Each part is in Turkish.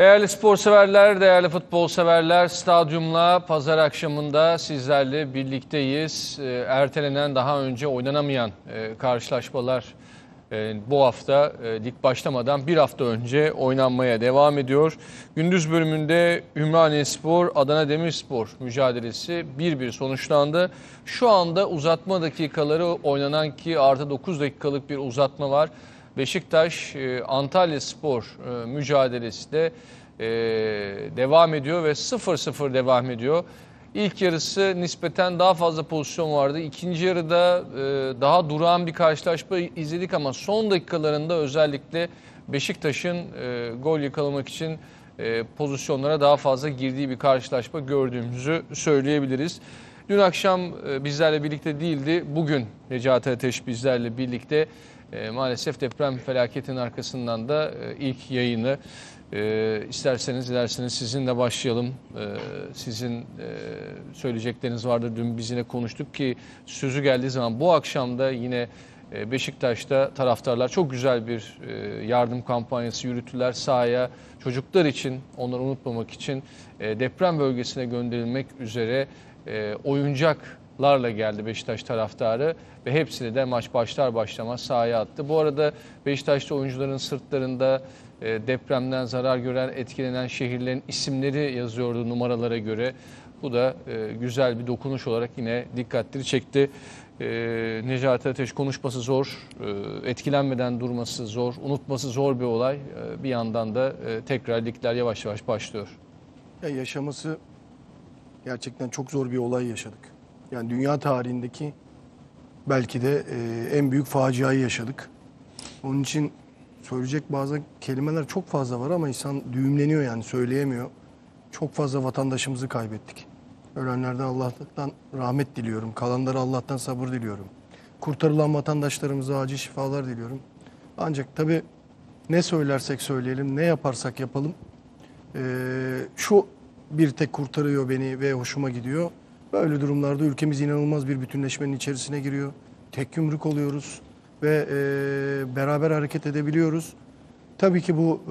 Değerli spor severler, değerli futbol severler, stadyumla pazar akşamında sizlerle birlikteyiz. E, ertelenen, daha önce oynanamayan e, karşılaşmalar e, bu hafta dik e, başlamadan bir hafta önce oynanmaya devam ediyor. Gündüz bölümünde Ümraniye Spor, Adana Demirspor mücadelesi bir bir sonuçlandı. Şu anda uzatma dakikaları oynanan ki artı 9 dakikalık bir uzatma var. Beşiktaş Antalya Spor mücadelesi de e, devam ediyor ve 0-0 devam ediyor. İlk yarısı nispeten daha fazla pozisyon vardı. İkinci yarıda e, daha durağan bir karşılaşma izledik ama son dakikalarında özellikle Beşiktaş'ın e, gol yakalamak için e, pozisyonlara daha fazla girdiği bir karşılaşma gördüğümüzü söyleyebiliriz. Dün akşam e, bizlerle birlikte değildi. Bugün Necati Ateş bizlerle birlikte e, maalesef deprem felaketinin arkasından da e, ilk yayını e, isterseniz dilerseniz sizinle başlayalım. E, sizin e, söyleyecekleriniz vardır. Dün biz yine konuştuk ki sözü geldiği zaman bu akşam da yine e, Beşiktaş'ta taraftarlar çok güzel bir e, yardım kampanyası yürüttüler sahaya. Çocuklar için, onları unutmamak için e, deprem bölgesine gönderilmek üzere e, oyuncaklarla geldi Beşiktaş taraftarı ve hepsini de maç başlar başlamaz sahaya attı. Bu arada Beşiktaş'ta oyuncuların sırtlarında e, depremden zarar gören, etkilenen şehirlerin isimleri yazıyordu numaralara göre. Bu da e, güzel bir dokunuş olarak yine dikkatleri çekti. E, Necati Ateş konuşması zor, etkilenmeden durması zor, unutması zor bir olay. Bir yandan da tekrar ligler yavaş yavaş başlıyor. Ya yaşaması gerçekten çok zor bir olay yaşadık. Yani dünya tarihindeki belki de en büyük faciayı yaşadık. Onun için söyleyecek bazı kelimeler çok fazla var ama insan düğümleniyor yani söyleyemiyor. Çok fazla vatandaşımızı kaybettik. Ölenlerden Allah'tan rahmet diliyorum. Kalanlara Allah'tan sabır diliyorum. Kurtarılan vatandaşlarımıza acil şifalar diliyorum. Ancak tabii ne söylersek söyleyelim, ne yaparsak yapalım. Ee, şu bir tek kurtarıyor beni ve hoşuma gidiyor. Böyle durumlarda ülkemiz inanılmaz bir bütünleşmenin içerisine giriyor. Tek yumruk oluyoruz ve e, beraber hareket edebiliyoruz. Tabii ki bu e,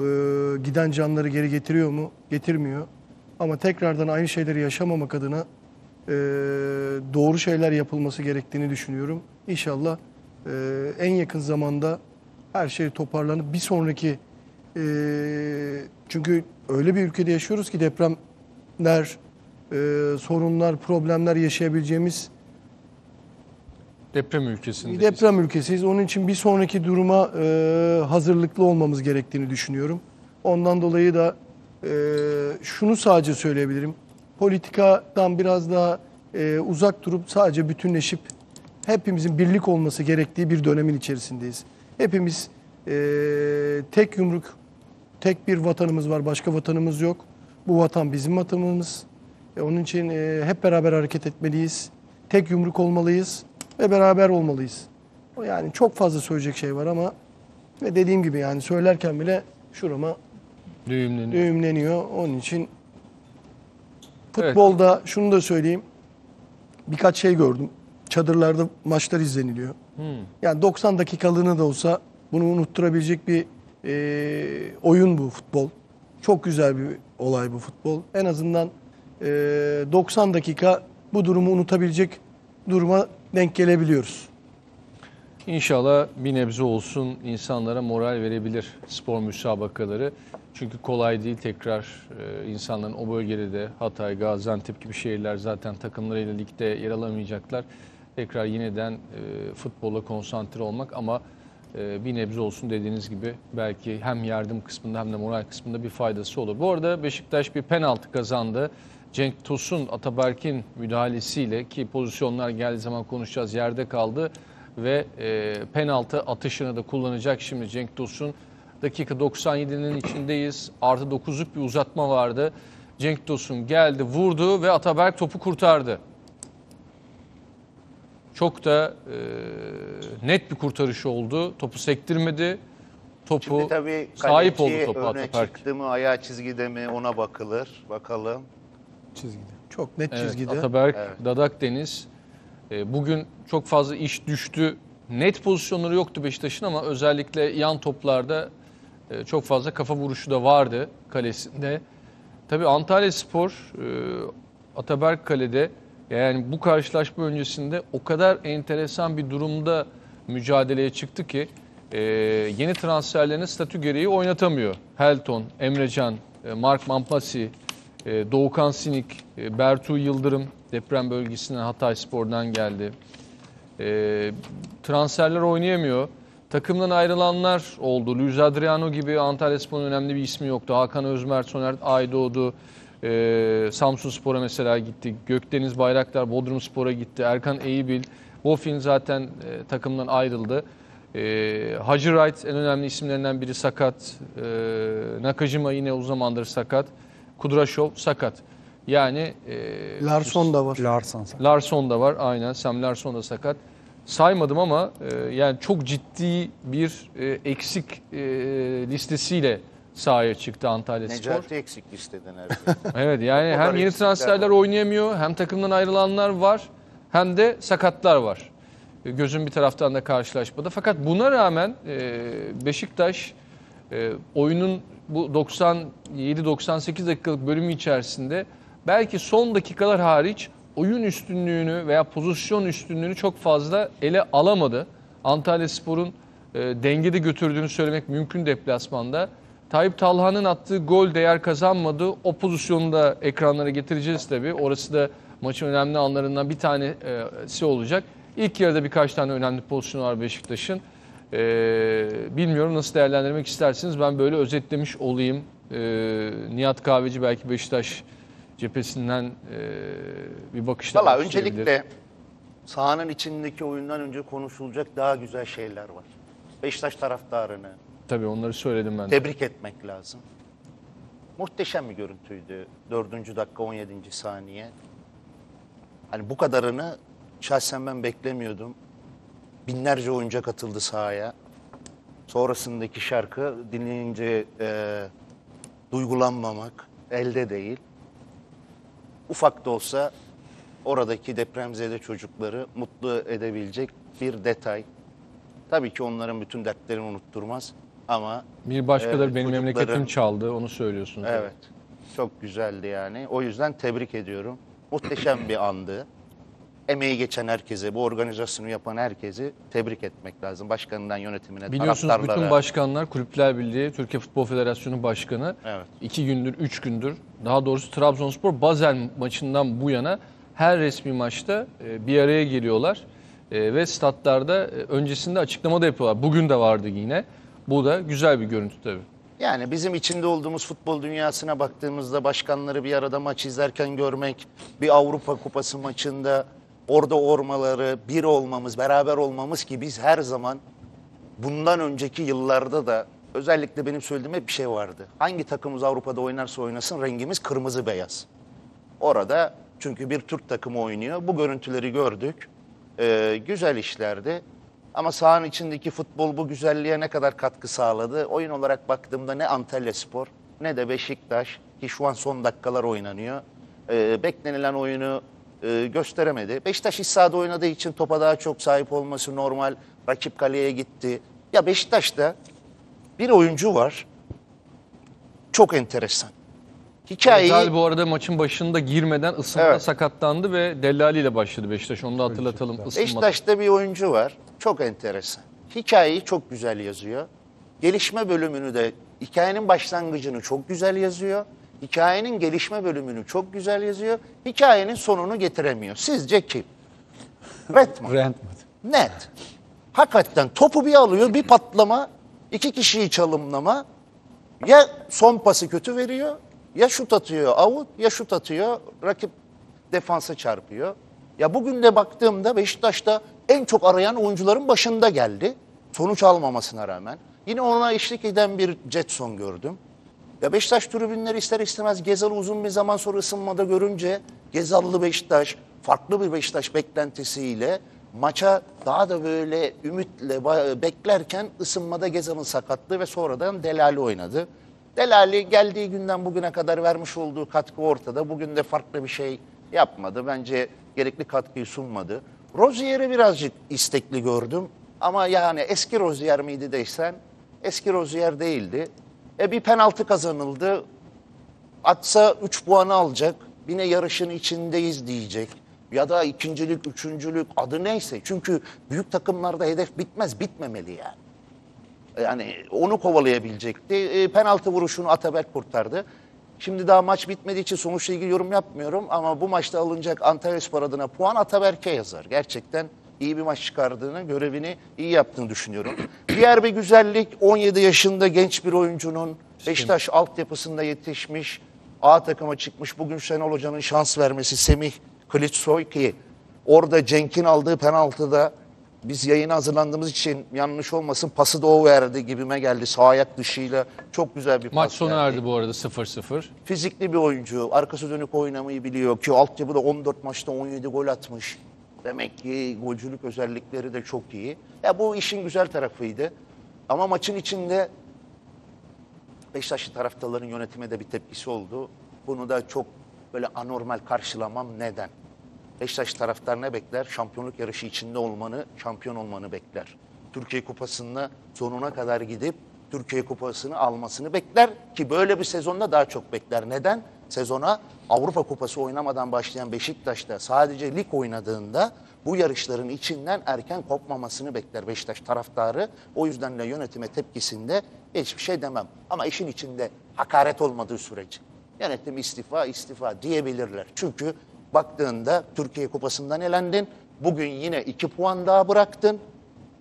giden canları geri getiriyor mu? Getirmiyor. Ama tekrardan aynı şeyleri yaşamamak adına e, doğru şeyler yapılması gerektiğini düşünüyorum. İnşallah e, en yakın zamanda her şey toparlanıp bir sonraki e, çünkü öyle bir ülkede yaşıyoruz ki depremler, e, sorunlar, problemler yaşayabileceğimiz Deprem ülkesindeyiz. Deprem ülkesiyiz. Onun için bir sonraki duruma e, hazırlıklı olmamız gerektiğini düşünüyorum. Ondan dolayı da e, şunu sadece söyleyebilirim. Politikadan biraz daha e, uzak durup sadece bütünleşip hepimizin birlik olması gerektiği bir dönemin içerisindeyiz. Hepimiz e, tek yumruk, tek bir vatanımız var, başka vatanımız yok. Bu vatan bizim vatanımız. E, onun için e, hep beraber hareket etmeliyiz. Tek yumruk olmalıyız ve beraber olmalıyız. Yani çok fazla söyleyecek şey var ama ve dediğim gibi yani söylerken bile şurama düğümleniyor. düğümleniyor. Onun için futbolda evet. şunu da söyleyeyim. Birkaç şey gördüm. Çadırlarda maçlar izleniliyor. Hmm. Yani 90 dakikalığına da olsa bunu unutturabilecek bir e, oyun bu futbol. Çok güzel bir olay bu futbol. En azından e, 90 dakika bu durumu unutabilecek duruma denk gelebiliyoruz. İnşallah bir nebze olsun insanlara moral verebilir spor müsabakaları. Çünkü kolay değil tekrar e, insanların o bölgede de Hatay, Gaziantep gibi şehirler zaten takımlarıyla ligde yer alamayacaklar. Tekrar yeniden e, futbola konsantre olmak ama e, bir nebze olsun dediğiniz gibi belki hem yardım kısmında hem de moral kısmında bir faydası olur. Bu arada Beşiktaş bir penaltı kazandı. Cenk Tosun Ataberk'in müdahalesiyle ki pozisyonlar geldiği zaman konuşacağız yerde kaldı ve e, penaltı atışını da kullanacak şimdi Cenk Tosun. Dakika 97'nin içindeyiz. Artı 9'luk bir uzatma vardı. Cenk Tosun geldi, vurdu ve Ataberk topu kurtardı. Çok da e, net bir kurtarış oldu. Topu sektirmedi. Topu Şimdi tabii sahip oldu topu Ataberk. Çıktı mı, ayağı çizgide mi ona bakılır. Bakalım çizgide. Çok net evet, çizgide. Ataberk, evet. Dadak Deniz. E, bugün çok fazla iş düştü. Net pozisyonları yoktu Beşiktaş'ın ama özellikle yan toplarda e, çok fazla kafa vuruşu da vardı kalesinde. Tabii Antalya Spor e, Ataberk Kale'de yani bu karşılaşma öncesinde o kadar enteresan bir durumda mücadeleye çıktı ki e, yeni transferlerini statü gereği oynatamıyor. Helton, Emrecan, e, Mark Mampasi, ee, Doğukan Sinik, e, Bertu Yıldırım deprem bölgesinden Hatay Spor'dan geldi. Ee, transferler oynayamıyor. Takımdan ayrılanlar oldu. Luis Adriano gibi Antalya Spor'un önemli bir ismi yoktu. Hakan Özmer, Soner Aydoğdu, e, Samsun Spor'a mesela gitti. Gökdeniz Bayraktar, Bodrum Spor'a gitti. Erkan Eğibil, Bofin zaten e, takımdan ayrıldı. E, Hacı Wright en önemli isimlerinden biri sakat. Nakajima yine o zamandır sakat. Kudraşov sakat. Yani e, Larson da var. Larson. Larson da var aynen. Sam Larson da sakat. Saymadım ama e, yani çok ciddi bir e, eksik e, listesiyle sahaya çıktı Antalya Necati Spor. eksik listeden herhalde. Şey. Evet yani hem yeni transferler oynayamıyor hem takımdan ayrılanlar var hem de sakatlar var. Gözün bir taraftan da karşılaşmada. Fakat buna rağmen e, Beşiktaş e, oyunun bu 97-98 dakikalık bölümü içerisinde belki son dakikalar hariç oyun üstünlüğünü veya pozisyon üstünlüğünü çok fazla ele alamadı. Antalya Spor'un e, dengede götürdüğünü söylemek mümkün deplasmanda. Tayyip Talha'nın attığı gol değer kazanmadı. O pozisyonu da ekranlara getireceğiz tabii. Orası da maçın önemli anlarından bir tanesi e, olacak. İlk yarıda birkaç tane önemli pozisyon var Beşiktaş'ın. E, bilmiyorum nasıl değerlendirmek istersiniz. Ben böyle özetlemiş olayım. E, Nihat Kahveci belki Beşiktaş cephesinden e, bir bakışla Valla öncelikle sahanın içindeki oyundan önce konuşulacak daha güzel şeyler var. Beşiktaş taraftarını. Tabii onları söyledim ben. Tebrik de. etmek lazım. Muhteşem bir görüntüydü. Dördüncü dakika 17. saniye. Hani bu kadarını şahsen ben beklemiyordum binlerce oyuncak atıldı sahaya. Sonrasındaki şarkı dinleyince e, duygulanmamak elde değil. Ufak da olsa oradaki depremzede çocukları mutlu edebilecek bir detay. Tabii ki onların bütün dertlerini unutturmaz ama... Bir başka e, da benim çocukların... memleketim çaldı onu söylüyorsunuz. Evet. Çok güzeldi yani. O yüzden tebrik ediyorum. Muhteşem bir andı emeği geçen herkese, bu organizasyonu yapan herkese tebrik etmek lazım. Başkanından yönetimine, Biliyorsunuz bütün başkanlar, Kulüpler Birliği, Türkiye Futbol Federasyonu Başkanı evet. iki gündür, üç gündür, daha doğrusu Trabzonspor Bazel maçından bu yana her resmi maçta e, bir araya geliyorlar e, ve statlarda e, öncesinde açıklama da yapıyorlar. Bugün de vardı yine. Bu da güzel bir görüntü tabii. Yani bizim içinde olduğumuz futbol dünyasına baktığımızda başkanları bir arada maç izlerken görmek, bir Avrupa Kupası maçında orada olmaları, bir olmamız, beraber olmamız ki biz her zaman bundan önceki yıllarda da özellikle benim söylediğim hep bir şey vardı. Hangi takımımız Avrupa'da oynarsa oynasın rengimiz kırmızı beyaz. Orada çünkü bir Türk takımı oynuyor. Bu görüntüleri gördük. Ee, güzel işlerdi. Ama sahanın içindeki futbol bu güzelliğe ne kadar katkı sağladı? Oyun olarak baktığımda ne Antalya Spor ne de Beşiktaş ki şu an son dakikalar oynanıyor. Ee, beklenilen oyunu e, gösteremedi. Beşiktaş iç sahada oynadığı için topa daha çok sahip olması normal. Rakip kaleye gitti. Ya Beşiktaş'ta bir oyuncu var. Çok enteresan. Hikayeyi... Delal bu arada maçın başında girmeden ısınma Evet. sakatlandı ve Dellali ile başladı Beşiktaş. Onu da hatırlatalım. Isınmada. Şey. Beşiktaş'ta bir oyuncu var. Çok enteresan. Hikayeyi çok güzel yazıyor. Gelişme bölümünü de hikayenin başlangıcını çok güzel yazıyor hikayenin gelişme bölümünü çok güzel yazıyor. Hikayenin sonunu getiremiyor. Sizce kim? Redmond. Redmond. Net. Hakikaten topu bir alıyor bir patlama iki kişiyi çalımlama ya son pası kötü veriyor ya şut atıyor out ya şut atıyor rakip defansa çarpıyor. Ya bugün de baktığımda Beşiktaş'ta en çok arayan oyuncuların başında geldi. Sonuç almamasına rağmen. Yine ona eşlik eden bir Jetson gördüm. Ya Beşiktaş tribünleri ister istemez Gezal'ı uzun bir zaman sonra ısınmada görünce Gezal'lı Beşiktaş farklı bir Beşiktaş beklentisiyle maça daha da böyle ümitle beklerken ısınmada Gezal'ın sakatlığı ve sonradan Delali oynadı. Delali geldiği günden bugüne kadar vermiş olduğu katkı ortada. Bugün de farklı bir şey yapmadı. Bence gerekli katkıyı sunmadı. Rozier'i birazcık istekli gördüm. Ama yani eski Rozier miydi değilsen eski Rozier değildi. E bir penaltı kazanıldı. Atsa 3 puanı alacak. Yine yarışın içindeyiz diyecek. Ya da ikincilik, üçüncülük adı neyse. Çünkü büyük takımlarda hedef bitmez, bitmemeli yani. E, yani onu kovalayabilecekti. E, penaltı vuruşunu Ataberk kurtardı. Şimdi daha maç bitmediği için sonuçla ilgili yorum yapmıyorum ama bu maçta alınacak Antalya Spor adına puan Ataberk'e yazar. Gerçekten iyi bir maç çıkardığını, görevini iyi yaptığını düşünüyorum. Diğer bir güzellik 17 yaşında genç bir oyuncunun Beşiktaş altyapısında yetişmiş, A takıma çıkmış. Bugün Şenol Hoca'nın şans vermesi Semih Kılıçsoy ki orada Cenk'in aldığı penaltıda biz yayına hazırlandığımız için yanlış olmasın pası da o verdi gibime geldi. Sağ ayak dışıyla çok güzel bir Maç pas sona erdi bu arada 0-0. Fizikli bir oyuncu. Arkası dönük oynamayı biliyor ki altyapıda 14 maçta 17 gol atmış. Demek ki golcülük özellikleri de çok iyi. Ya bu işin güzel tarafıydı. Ama maçın içinde Beşiktaşlı taraftarların yönetime de bir tepkisi oldu. Bunu da çok böyle anormal karşılamam neden? Beşiktaş taraftar ne bekler? Şampiyonluk yarışı içinde olmanı, şampiyon olmanı bekler. Türkiye Kupası'nda sonuna kadar gidip Türkiye Kupası'nı almasını bekler ki böyle bir sezonda daha çok bekler. Neden? Sezona Avrupa Kupası oynamadan başlayan Beşiktaş'ta sadece lig oynadığında bu yarışların içinden erken kopmamasını bekler Beşiktaş taraftarı. O yüzden de yönetime tepkisinde hiçbir şey demem. Ama işin içinde hakaret olmadığı sürece yönetim istifa istifa diyebilirler. Çünkü baktığında Türkiye Kupası'ndan elendin. Bugün yine iki puan daha bıraktın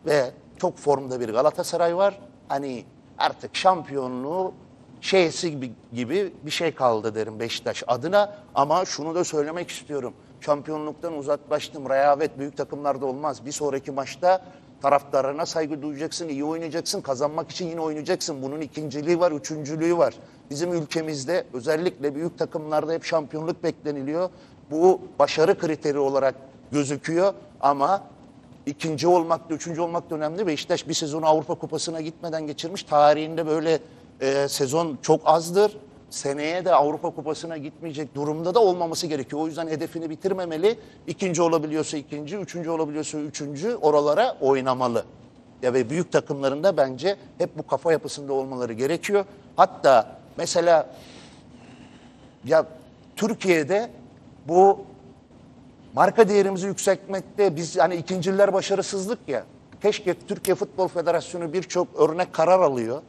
ve çok formda bir Galatasaray var. Hani artık şampiyonluğu şeysi gibi, bir şey kaldı derim Beşiktaş adına. Ama şunu da söylemek istiyorum. Şampiyonluktan uzaklaştım. Rehavet büyük takımlarda olmaz. Bir sonraki maçta taraftarına saygı duyacaksın, iyi oynayacaksın, kazanmak için yine oynayacaksın. Bunun ikinciliği var, üçüncülüğü var. Bizim ülkemizde özellikle büyük takımlarda hep şampiyonluk bekleniliyor. Bu başarı kriteri olarak gözüküyor ama ikinci olmak da üçüncü olmak da önemli. Beşiktaş bir sezonu Avrupa Kupası'na gitmeden geçirmiş. Tarihinde böyle e, sezon çok azdır. Seneye de Avrupa Kupası'na gitmeyecek durumda da olmaması gerekiyor. O yüzden hedefini bitirmemeli. İkinci olabiliyorsa ikinci, üçüncü olabiliyorsa üçüncü oralara oynamalı. Ya ve büyük takımlarında bence hep bu kafa yapısında olmaları gerekiyor. Hatta mesela ya Türkiye'de bu marka değerimizi yükseltmekte biz hani ikinciler başarısızlık ya. Keşke Türkiye Futbol Federasyonu birçok örnek karar alıyor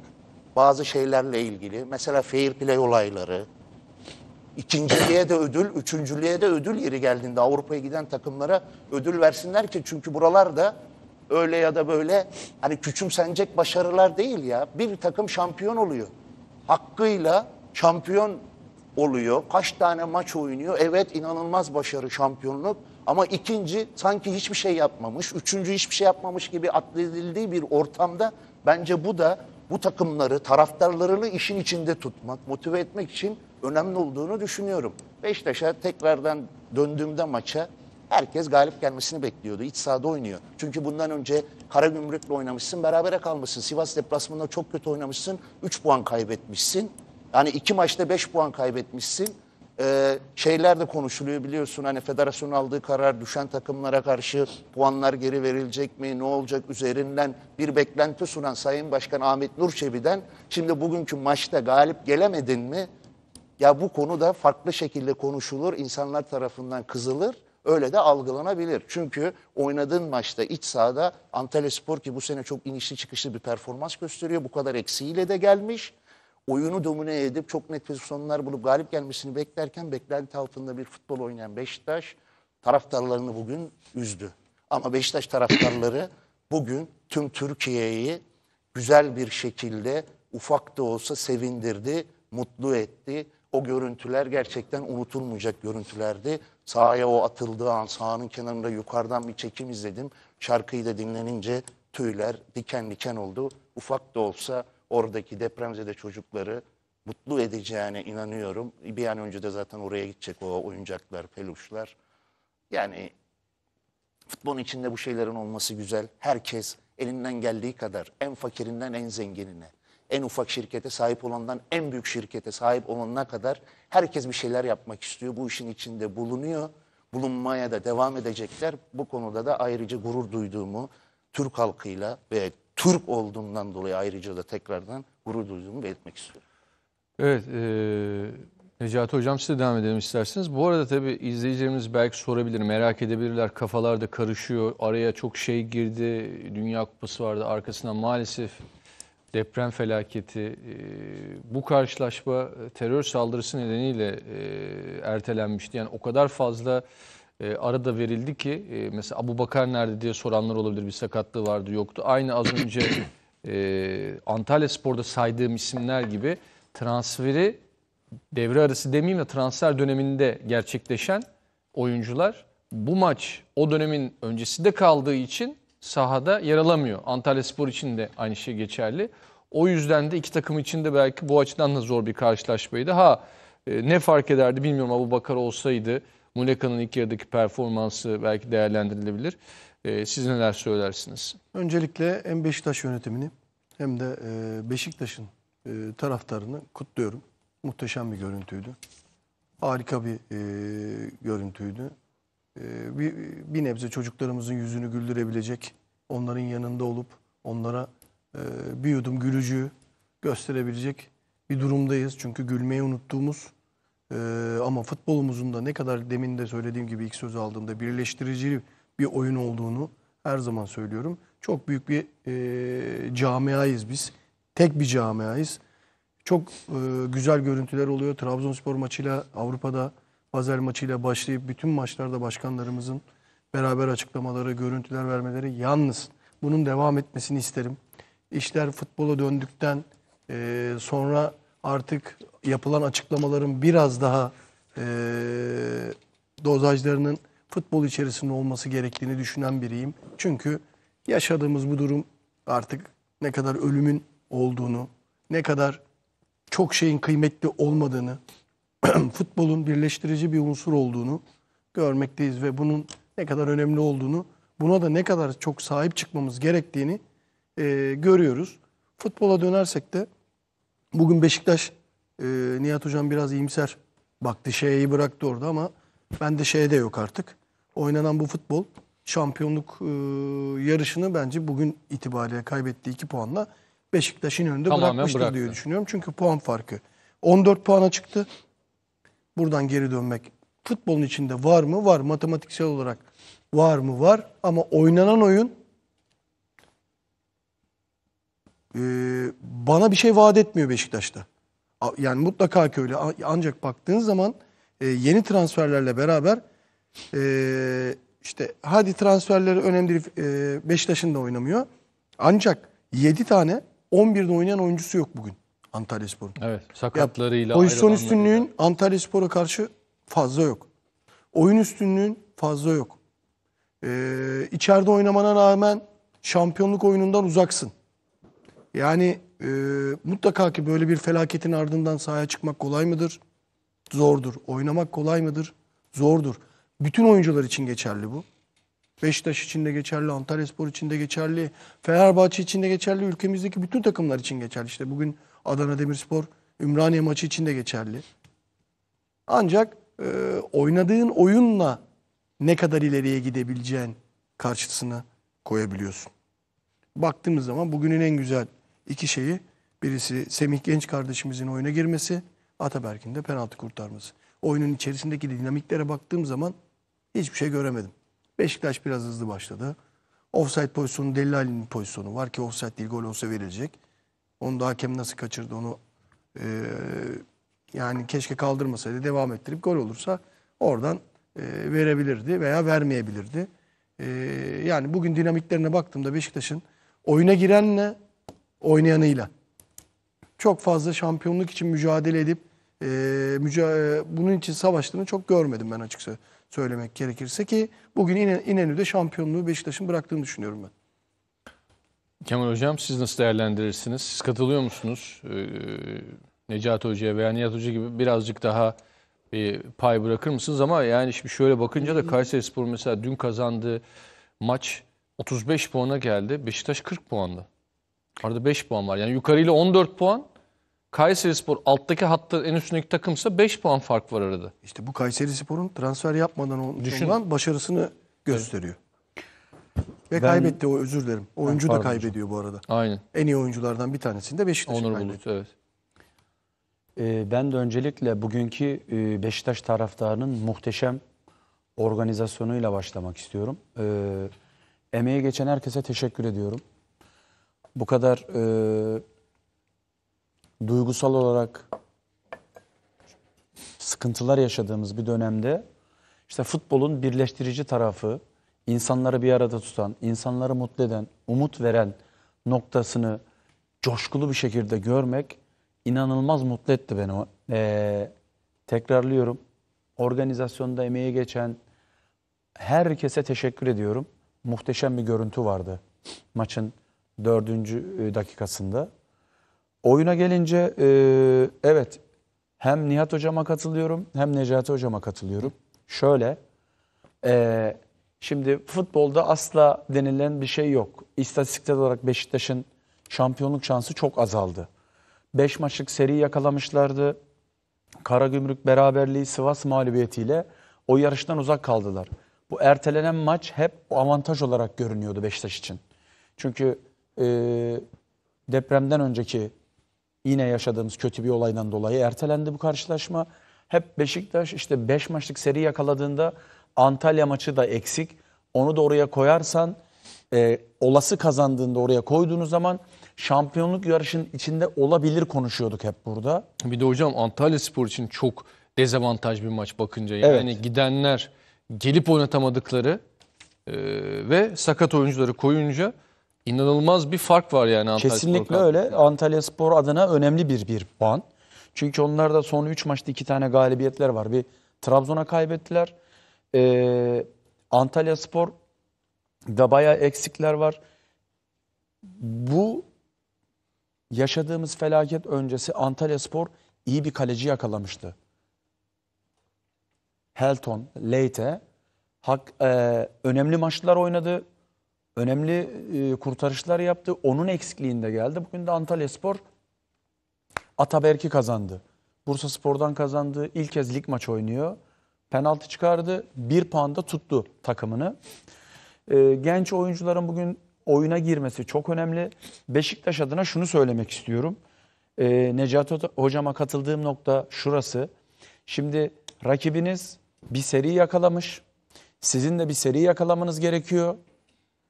bazı şeylerle ilgili. Mesela fair play olayları. İkinciliğe de ödül, üçüncülüğe de ödül yeri geldiğinde Avrupa'ya giden takımlara ödül versinler ki çünkü buralarda öyle ya da böyle hani küçümsenecek başarılar değil ya. Bir takım şampiyon oluyor. Hakkıyla şampiyon oluyor. Kaç tane maç oynuyor. Evet inanılmaz başarı şampiyonluk. Ama ikinci sanki hiçbir şey yapmamış. Üçüncü hiçbir şey yapmamış gibi atledildiği bir ortamda bence bu da bu takımları, taraftarlarını işin içinde tutmak, motive etmek için önemli olduğunu düşünüyorum. Beşiktaş'a tekrardan döndüğümde maça herkes galip gelmesini bekliyordu. İç sahada oynuyor. Çünkü bundan önce Karagümrük'le oynamışsın, berabere kalmışsın. Sivas deplasmanında çok kötü oynamışsın, 3 puan kaybetmişsin. Yani iki maçta 5 puan kaybetmişsin. Ee, şeyler de konuşuluyor biliyorsun hani federasyon aldığı karar düşen takımlara karşı puanlar geri verilecek mi ne olacak üzerinden bir beklenti sunan Sayın Başkan Ahmet Nurçevi'den şimdi bugünkü maçta galip gelemedin mi ya bu konu da farklı şekilde konuşulur insanlar tarafından kızılır öyle de algılanabilir. Çünkü oynadığın maçta iç sahada Antalya Spor ki bu sene çok inişli çıkışlı bir performans gösteriyor bu kadar eksiğiyle de gelmiş oyunu domine edip çok net pozisyonlar bulup galip gelmesini beklerken beklenti altında bir futbol oynayan Beşiktaş taraftarlarını bugün üzdü. Ama Beşiktaş taraftarları bugün tüm Türkiye'yi güzel bir şekilde ufak da olsa sevindirdi, mutlu etti. O görüntüler gerçekten unutulmayacak görüntülerdi. Sahaya o atıldığı an sahanın kenarında yukarıdan bir çekim izledim. Şarkıyı da dinlenince tüyler diken diken oldu. Ufak da olsa oradaki depremzede çocukları mutlu edeceğine inanıyorum. Bir an önce de zaten oraya gidecek o oyuncaklar, peluşlar. Yani futbolun içinde bu şeylerin olması güzel. Herkes elinden geldiği kadar en fakirinden en zenginine, en ufak şirkete sahip olandan en büyük şirkete sahip olana kadar herkes bir şeyler yapmak istiyor. Bu işin içinde bulunuyor. Bulunmaya da devam edecekler. Bu konuda da ayrıca gurur duyduğumu Türk halkıyla ve Türk olduğumdan dolayı ayrıca da tekrardan gurur duyduğumu belirtmek istiyorum. Evet, e, Necati Hocam size devam edelim isterseniz. Bu arada tabii izleyicilerimiz belki sorabilir, merak edebilirler. kafalarda karışıyor, araya çok şey girdi. Dünya Kupası vardı, arkasından maalesef deprem felaketi. E, bu karşılaşma terör saldırısı nedeniyle e, ertelenmişti. Yani o kadar fazla e, arada verildi ki e, mesela Abu Bakar nerede diye soranlar olabilir. Bir sakatlığı vardı yoktu. Aynı az önce e, Antalya Spor'da saydığım isimler gibi transferi devre arası demeyeyim de transfer döneminde gerçekleşen oyuncular bu maç o dönemin öncesinde kaldığı için sahada yer alamıyor. Antalya Spor için de aynı şey geçerli. O yüzden de iki takım için de belki bu açıdan da zor bir karşılaşmaydı. Ha e, ne fark ederdi bilmiyorum Abu Bakar olsaydı Muleka'nın ilk yarıdaki performansı belki değerlendirilebilir. Ee, siz neler söylersiniz? Öncelikle hem Beşiktaş yönetimini hem de e, Beşiktaş'ın e, taraftarını kutluyorum. Muhteşem bir görüntüydü. Harika bir e, görüntüydü. bir, nebze çocuklarımızın yüzünü güldürebilecek, onların yanında olup onlara e, bir yudum gülücüğü gösterebilecek bir durumdayız. Çünkü gülmeyi unuttuğumuz ee, ama futbolumuzun da ne kadar demin de söylediğim gibi ilk sözü aldığımda birleştirici bir oyun olduğunu her zaman söylüyorum. Çok büyük bir e, camiayız biz. Tek bir camiayız. Çok e, güzel görüntüler oluyor. Trabzonspor maçıyla Avrupa'da Basel maçıyla başlayıp bütün maçlarda başkanlarımızın beraber açıklamaları, görüntüler vermeleri yalnız bunun devam etmesini isterim. İşler futbola döndükten e, sonra artık yapılan açıklamaların biraz daha e, dozajlarının futbol içerisinde olması gerektiğini düşünen biriyim. Çünkü yaşadığımız bu durum artık ne kadar ölümün olduğunu, ne kadar çok şeyin kıymetli olmadığını, futbolun birleştirici bir unsur olduğunu görmekteyiz ve bunun ne kadar önemli olduğunu, buna da ne kadar çok sahip çıkmamız gerektiğini e, görüyoruz. Futbola dönersek de bugün Beşiktaş e, Nihat Hocam biraz iyimser baktı. Şeyi bıraktı orada ama ben de şeyde yok artık. Oynanan bu futbol şampiyonluk e, yarışını bence bugün itibariyle kaybettiği 2 puanla Beşiktaş'ın önünde Tamamen bırakmıştır bıraktı. diye düşünüyorum. Çünkü puan farkı 14 puana çıktı. Buradan geri dönmek futbolun içinde var mı? Var. Matematiksel olarak var mı? Var. Ama oynanan oyun e, bana bir şey vaat etmiyor Beşiktaş'ta yani mutlaka ki öyle. Ancak baktığın zaman e, yeni transferlerle beraber e, işte hadi transferleri önemli değil. E, Beşiktaş'ın da oynamıyor. Ancak 7 tane 11'de oynayan oyuncusu yok bugün Antalya Spor'un. Evet sakatlarıyla. Ya, pozisyon üstünlüğün Antalya Spor'a karşı fazla yok. Oyun üstünlüğün fazla yok. E, içeride oynamana rağmen şampiyonluk oyunundan uzaksın. Yani e, mutlaka ki böyle bir felaketin ardından sahaya çıkmak kolay mıdır? Zordur. Oynamak kolay mıdır? Zordur. Bütün oyuncular için geçerli bu. Beşiktaş için de geçerli, Antalya Spor için de geçerli, Fenerbahçe için de geçerli, ülkemizdeki bütün takımlar için geçerli. İşte bugün Adana Demirspor, Ümraniye maçı için de geçerli. Ancak e, oynadığın oyunla ne kadar ileriye gidebileceğin karşısına koyabiliyorsun. Baktığımız zaman bugünün en güzel iki şeyi. Birisi Semih Genç kardeşimizin oyuna girmesi, Ataberk'in de penaltı kurtarması. Oyunun içerisindeki dinamiklere baktığım zaman hiçbir şey göremedim. Beşiktaş biraz hızlı başladı. Offside pozisyonu delil Ali'nin pozisyonu var ki offside değil gol olsa verilecek. Onu da hakem nasıl kaçırdı onu e, yani keşke kaldırmasaydı devam ettirip gol olursa oradan e, verebilirdi veya vermeyebilirdi. E, yani bugün dinamiklerine baktığımda Beşiktaş'ın oyuna girenle oynayanıyla. Çok fazla şampiyonluk için mücadele edip e, müca e, bunun için savaştığını çok görmedim ben açıkça söylemek gerekirse ki bugün İnönü'de şampiyonluğu Beşiktaş'ın bıraktığını düşünüyorum ben. Kemal Hocam siz nasıl değerlendirirsiniz? Siz katılıyor musunuz? Ee, Necati Hoca'ya veya Nihat Hoca gibi birazcık daha bir pay bırakır mısınız? Ama yani şimdi şöyle bakınca da Kayseri Spor mesela dün kazandığı maç 35 puana geldi. Beşiktaş 40 puanda. Arada 5 puan var. Yani yukarıyla 14 puan. Kayseri Spor alttaki hatta en üstündeki takımsa 5 puan fark var arada. İşte bu Kayseri Spor'un transfer yapmadan Düşün. başarısını gösteriyor. Ve ben, kaybetti o özür dilerim. Oyuncu da kaybediyor hocam. bu arada. Aynen. En iyi oyunculardan bir tanesini de Beşiktaş'ın Onur Bulut evet. Ee, ben de öncelikle bugünkü e, Beşiktaş taraftarının muhteşem organizasyonuyla başlamak istiyorum. Ee, emeği geçen herkese teşekkür ediyorum bu kadar e, duygusal olarak sıkıntılar yaşadığımız bir dönemde işte futbolun birleştirici tarafı, insanları bir arada tutan, insanları mutlu eden, umut veren noktasını coşkulu bir şekilde görmek inanılmaz mutlu etti beni. Ee, tekrarlıyorum. Organizasyonda emeği geçen herkese teşekkür ediyorum. Muhteşem bir görüntü vardı. Maçın dördüncü e, dakikasında. Oyuna gelince e, evet hem Nihat hocama katılıyorum hem Necati hocama katılıyorum. Şöyle e, şimdi futbolda asla denilen bir şey yok. İstatistikler olarak Beşiktaş'ın şampiyonluk şansı çok azaldı. Beş maçlık seri yakalamışlardı. Karagümrük beraberliği Sivas mağlubiyetiyle o yarıştan uzak kaldılar. Bu ertelenen maç hep avantaj olarak görünüyordu Beşiktaş için. Çünkü e, depremden önceki yine yaşadığımız kötü bir olaydan dolayı ertelendi bu karşılaşma. Hep Beşiktaş işte 5 maçlık seri yakaladığında Antalya maçı da eksik. Onu da oraya koyarsan e, olası kazandığında oraya koyduğunuz zaman şampiyonluk yarışının içinde olabilir konuşuyorduk hep burada. Bir de hocam Antalya Spor için çok dezavantaj bir maç bakınca. Yani evet. gidenler gelip oynatamadıkları e, ve sakat oyuncuları koyunca inanılmaz bir fark var yani Antalya Kesinlikle Spor öyle. Antalya Spor adına önemli bir bir puan. Çünkü onlar da son 3 maçta 2 tane galibiyetler var. Bir Trabzon'a kaybettiler. Ee, Antalya Spor da bayağı eksikler var. Bu yaşadığımız felaket öncesi Antalya Spor iyi bir kaleci yakalamıştı. Helton, Leyte hak, e, önemli maçlar oynadı önemli e, kurtarışlar yaptı. Onun eksikliğinde geldi. Bugün de Antalya Spor Ataberk'i kazandı. Bursa Spor'dan kazandı. İlk kez lig maç oynuyor. Penaltı çıkardı. Bir puan da tuttu takımını. E, genç oyuncuların bugün oyuna girmesi çok önemli. Beşiktaş adına şunu söylemek istiyorum. E, Necati hocama katıldığım nokta şurası. Şimdi rakibiniz bir seri yakalamış. Sizin de bir seri yakalamanız gerekiyor.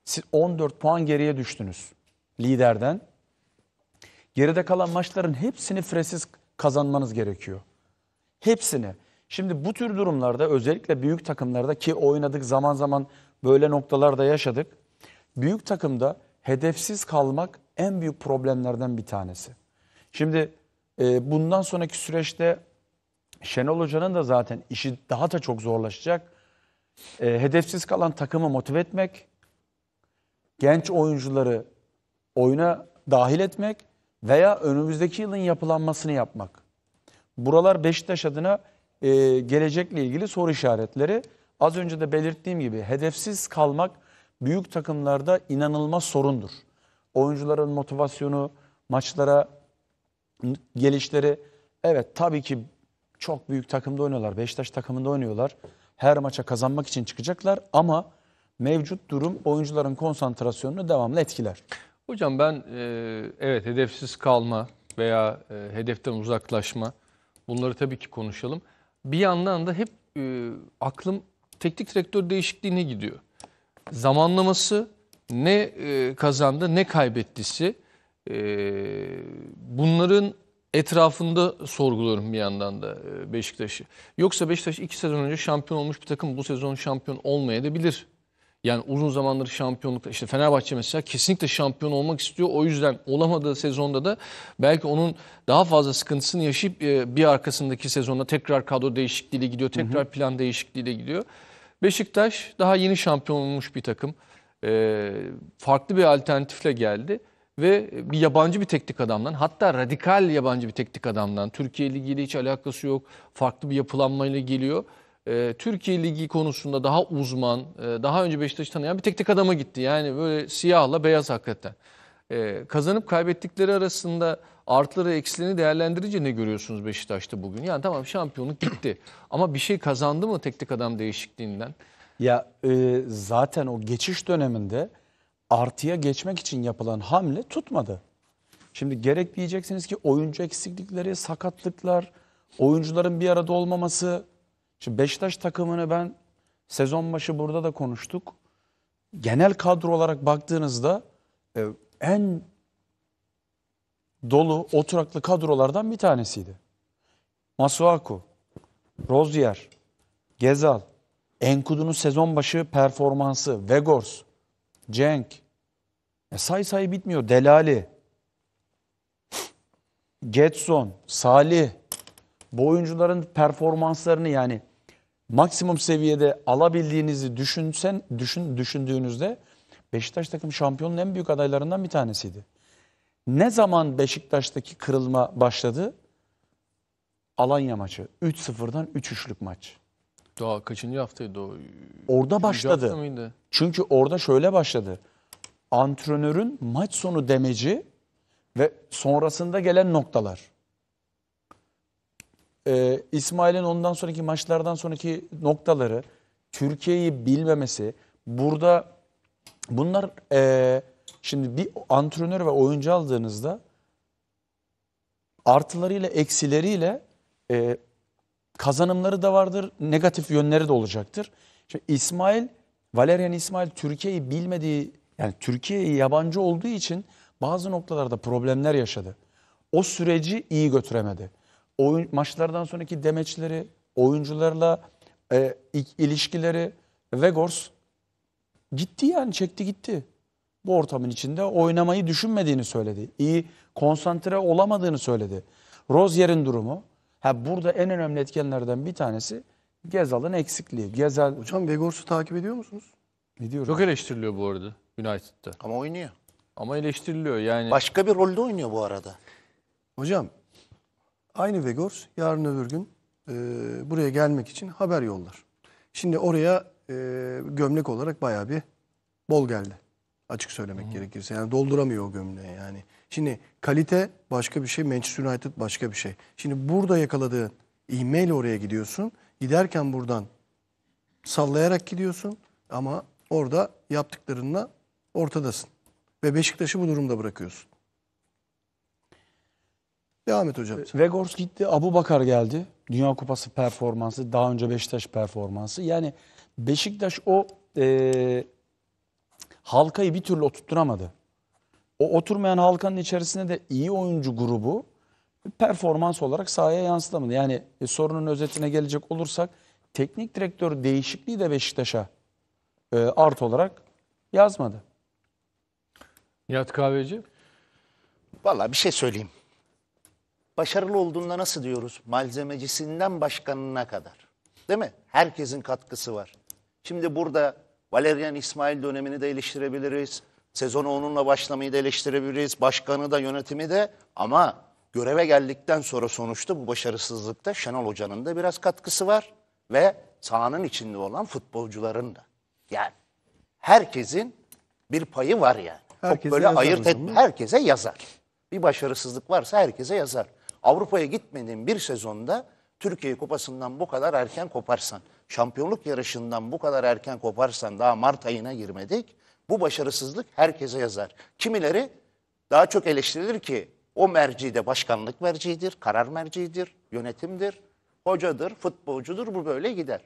Siz 14 puan geriye düştünüz liderden. Geride kalan maçların hepsini fresiz kazanmanız gerekiyor. Hepsini. Şimdi bu tür durumlarda özellikle büyük takımlarda ki oynadık zaman zaman böyle noktalarda yaşadık. Büyük takımda hedefsiz kalmak en büyük problemlerden bir tanesi. Şimdi e, bundan sonraki süreçte Şenol Hoca'nın da zaten işi daha da çok zorlaşacak. E, hedefsiz kalan takımı motive etmek, genç oyuncuları oyuna dahil etmek veya önümüzdeki yılın yapılanmasını yapmak. Buralar Beşiktaş adına e, gelecekle ilgili soru işaretleri. Az önce de belirttiğim gibi hedefsiz kalmak büyük takımlarda inanılmaz sorundur. Oyuncuların motivasyonu, maçlara gelişleri. Evet tabii ki çok büyük takımda oynuyorlar. Beşiktaş takımında oynuyorlar. Her maça kazanmak için çıkacaklar ama mevcut durum oyuncuların konsantrasyonunu devamlı etkiler. Hocam ben e, evet hedefsiz kalma veya e, hedeften uzaklaşma bunları tabii ki konuşalım. Bir yandan da hep e, aklım teknik direktör değişikliğine gidiyor. Zamanlaması ne kazandı ne kaybettisi bunların etrafında sorguluyorum bir yandan da Beşiktaş'ı. Yoksa Beşiktaş iki sezon önce şampiyon olmuş bir takım bu sezon şampiyon olmayabilir. Yani uzun zamandır şampiyonlukta işte Fenerbahçe mesela kesinlikle şampiyon olmak istiyor. O yüzden olamadığı sezonda da belki onun daha fazla sıkıntısını yaşayıp e, bir arkasındaki sezonda tekrar kadro değişikliğiyle gidiyor. Tekrar hı hı. plan değişikliğiyle gidiyor. Beşiktaş daha yeni şampiyon olmuş bir takım. E, farklı bir alternatifle geldi ve bir yabancı bir teknik adamdan hatta radikal yabancı bir teknik adamdan Türkiye Ligi ile hiç alakası yok farklı bir yapılanmayla geliyor ee, Türkiye Ligi konusunda daha uzman, e, daha önce Beşiktaş'ı tanıyan bir teknik adama gitti. Yani böyle siyahla beyaz hakikaten. Ee, kazanıp kaybettikleri arasında artları eksilerini değerlendirince ne görüyorsunuz Beşiktaş'ta bugün? Yani tamam şampiyonluk gitti ama bir şey kazandı mı teknik adam değişikliğinden? Ya e, zaten o geçiş döneminde artıya geçmek için yapılan hamle tutmadı. Şimdi gerek diyeceksiniz ki oyuncu eksiklikleri, sakatlıklar, oyuncuların bir arada olmaması Şimdi Beşiktaş takımını ben sezon başı burada da konuştuk. Genel kadro olarak baktığınızda e, en dolu, oturaklı kadrolardan bir tanesiydi. Masuaku, Rozier, Gezal, Enkudu'nun sezon başı performansı, Vegors, Cenk, e say say bitmiyor. Delali, Getson, Salih, bu oyuncuların performanslarını yani maksimum seviyede alabildiğinizi düşünsen düşün düşündüğünüzde Beşiktaş takım şampiyonun en büyük adaylarından bir tanesiydi. Ne zaman Beşiktaş'taki kırılma başladı? Alanya maçı. 3-0'dan 3-3'lük maç. Doğa kaçıncı haftaydı o? Orada başladı. Mıydı? Çünkü orada şöyle başladı. Antrenörün maç sonu demeci ve sonrasında gelen noktalar e, İsmail'in ondan sonraki maçlardan sonraki noktaları, Türkiye'yi bilmemesi, burada bunlar e, şimdi bir antrenör ve oyuncu aldığınızda artılarıyla eksileriyle e, kazanımları da vardır, negatif yönleri de olacaktır. Şimdi İsmail, Valerian İsmail Türkiye'yi bilmediği, yani Türkiye'yi yabancı olduğu için bazı noktalarda problemler yaşadı. O süreci iyi götüremedi oyun maçlardan sonraki demeçleri, oyuncularla e, ilişkileri Vegors gitti yani çekti gitti. Bu ortamın içinde oynamayı düşünmediğini söyledi. İyi konsantre olamadığını söyledi. Rozier'in durumu. Ha burada en önemli etkenlerden bir tanesi Gezal'ın eksikliği. Gezal Hocam Vegors'u takip ediyor musunuz? Ediyorum. Çok eleştiriliyor bu arada United'da. Ama oynuyor. Ama eleştiriliyor yani. Başka bir rolde oynuyor bu arada. Hocam Aynı Vegors yarın öbür gün e, buraya gelmek için haber yollar. Şimdi oraya e, gömlek olarak bayağı bir bol geldi. Açık söylemek Hı. gerekirse. Yani dolduramıyor o gömleği yani. Şimdi kalite başka bir şey, Manchester United başka bir şey. Şimdi burada yakaladığın ivmeyle oraya gidiyorsun. Giderken buradan sallayarak gidiyorsun ama orada yaptıklarınla ortadasın. Ve Beşiktaş'ı bu durumda bırakıyorsun. Devam et hocam. Vegors ee, gitti, Abu Bakar geldi. Dünya Kupası performansı, daha önce Beşiktaş performansı. Yani Beşiktaş o e, halkayı bir türlü oturtturamadı. O oturmayan halkanın içerisinde de iyi oyuncu grubu performans olarak sahaya yansıtamadı. Yani e, sorunun özetine gelecek olursak teknik direktör değişikliği de Beşiktaş'a e, art olarak yazmadı. Yat Kahveci. valla bir şey söyleyeyim başarılı olduğunda nasıl diyoruz? Malzemecisinden başkanına kadar. Değil mi? Herkesin katkısı var. Şimdi burada Valerian İsmail dönemini de eleştirebiliriz. Sezonu onunla başlamayı da eleştirebiliriz. Başkanı da yönetimi de ama göreve geldikten sonra sonuçta bu başarısızlıkta Şenol Hoca'nın da biraz katkısı var. Ve sahanın içinde olan futbolcuların da. Yani herkesin bir payı var yani. Herkese Çok böyle ayırt etme. Herkese yazar. Bir başarısızlık varsa herkese yazar. Avrupa'ya gitmediğin bir sezonda Türkiye Kupası'ndan bu kadar erken koparsan, şampiyonluk yarışından bu kadar erken koparsan daha Mart ayına girmedik. Bu başarısızlık herkese yazar. Kimileri daha çok eleştirilir ki o merci de başkanlık mercidir, karar mercidir, yönetimdir, hocadır, futbolcudur bu böyle gider.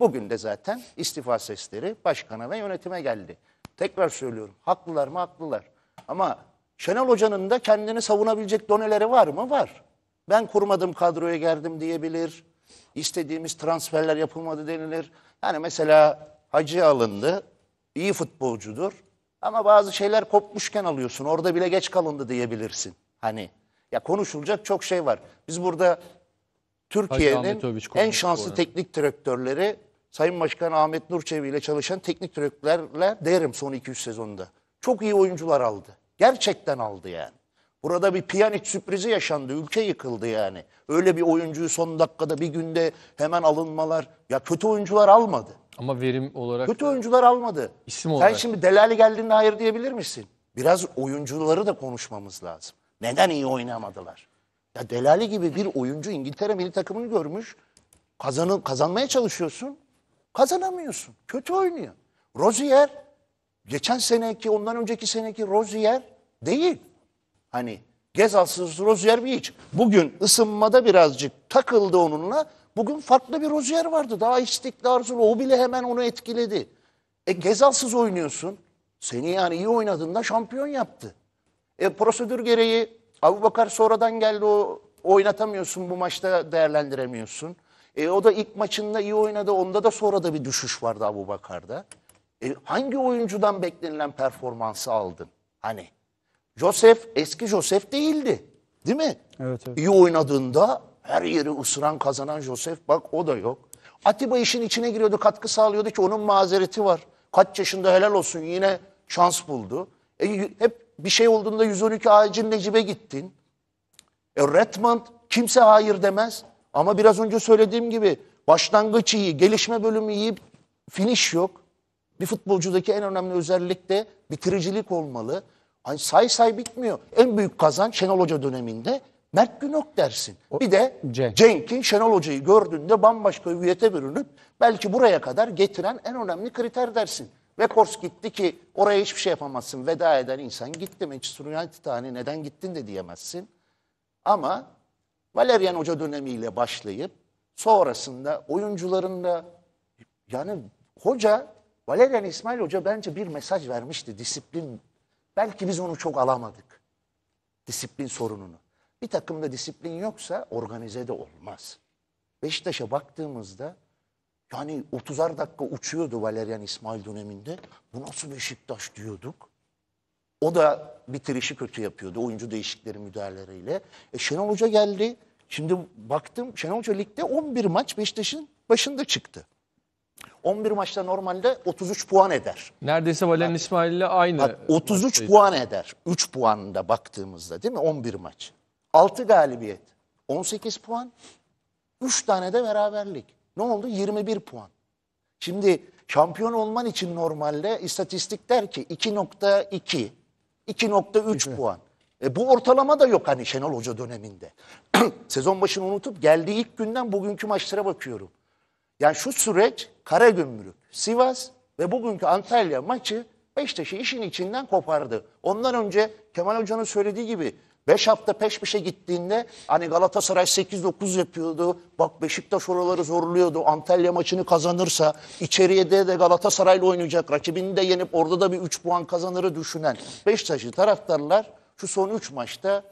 Bugün de zaten istifa sesleri başkana ve yönetime geldi. Tekrar söylüyorum haklılar mı haklılar ama Şenol Hoca'nın da kendini savunabilecek doneleri var mı? Var. Ben kurmadım kadroya geldim diyebilir. İstediğimiz transferler yapılmadı denilir. Yani mesela Hacı alındı. iyi futbolcudur. Ama bazı şeyler kopmuşken alıyorsun. Orada bile geç kalındı diyebilirsin. Hani ya konuşulacak çok şey var. Biz burada Türkiye'nin en şanslı teknik direktörleri Sayın Başkan Ahmet Nurçevi ile çalışan teknik direktörlerle derim son 2-3 sezonda. Çok iyi oyuncular aldı. Gerçekten aldı yani. Burada bir Pjanic sürprizi yaşandı. Ülke yıkıldı yani. Öyle bir oyuncuyu son dakikada bir günde hemen alınmalar. Ya kötü oyuncular almadı. Ama verim olarak... Kötü oyuncular almadı. İsim olarak. Sen şimdi Delali geldiğinde hayır diyebilir misin? Biraz oyuncuları da konuşmamız lazım. Neden iyi oynamadılar? Ya Delali gibi bir oyuncu İngiltere milli takımını görmüş. Kazanı, kazanmaya çalışıyorsun. Kazanamıyorsun. Kötü oynuyor. Rozier, geçen seneki, ondan önceki seneki Rozier değil. Hani Gezalsız Rozier bir hiç. Bugün ısınmada birazcık takıldı onunla. Bugün farklı bir Rozier vardı. Daha istikrarsız. O bile hemen onu etkiledi. E Gezalsız oynuyorsun. Seni yani iyi oynadığında şampiyon yaptı. E prosedür gereği Abu Bakar sonradan geldi o oynatamıyorsun bu maçta değerlendiremiyorsun. E, o da ilk maçında iyi oynadı. Onda da sonra da bir düşüş vardı Abu Bakar'da. E, hangi oyuncudan beklenilen performansı aldın? Hani Joseph eski Joseph değildi. Değil mi? Evet, evet. İyi oynadığında her yeri ısıran kazanan Joseph bak o da yok. Atiba işin içine giriyordu katkı sağlıyordu ki onun mazereti var. Kaç yaşında helal olsun yine şans buldu. E, hep bir şey olduğunda 112 acil Necip'e gittin. E, Redmond kimse hayır demez. Ama biraz önce söylediğim gibi başlangıç iyi, gelişme bölümü iyi, finish yok. Bir futbolcudaki en önemli özellik de bitiricilik olmalı. Hani say say bitmiyor. En büyük kazan Şenol Hoca döneminde Mert Günok dersin. bir de Cenk'in Şenol Hoca'yı gördüğünde bambaşka hüviyete bürünüp belki buraya kadar getiren en önemli kriter dersin. Vekors gitti ki oraya hiçbir şey yapamazsın. Veda eden insan gitti Manchester United hani neden gittin de diyemezsin. Ama Valerian Hoca dönemiyle başlayıp sonrasında oyuncuların da yani hoca Valerian İsmail Hoca bence bir mesaj vermişti disiplin Belki biz onu çok alamadık. Disiplin sorununu. Bir takımda disiplin yoksa organize de olmaz. Beşiktaş'a baktığımızda yani 30'ar dakika uçuyordu Valerian İsmail döneminde. Bu nasıl Beşiktaş diyorduk. O da bitirişi kötü yapıyordu oyuncu değişikleri müdahaleleriyle. E Şenol Hoca geldi. Şimdi baktım Şenol Hoca ligde 11 maç Beşiktaş'ın başında çıktı. 11 maçta normalde 33 puan eder. Neredeyse Valerian yani, İsmail ile aynı. Bak, 33 maçtaydı. puan eder. 3 puanında baktığımızda değil mi? 11 maç. 6 galibiyet. 18 puan. 3 tane de beraberlik. Ne oldu? 21 puan. Şimdi şampiyon olman için normalde istatistik der ki 2.2, 2.3 puan. E bu ortalama da yok hani Şenol Hoca döneminde. Sezon başını unutup geldiği ilk günden bugünkü maçlara bakıyorum. Yani şu süreç Kara Karagümrük, Sivas ve bugünkü Antalya maçı Beşiktaş'ı işin içinden kopardı. Ondan önce Kemal Hoca'nın söylediği gibi 5 hafta peş peşe gittiğinde hani Galatasaray 8-9 yapıyordu. Bak Beşiktaş oraları zorluyordu. Antalya maçını kazanırsa içeriye de, de Galatasaray'la oynayacak. Rakibini de yenip orada da bir 3 puan kazanırı düşünen Beşiktaş'ı taraftarlar şu son 3 maçta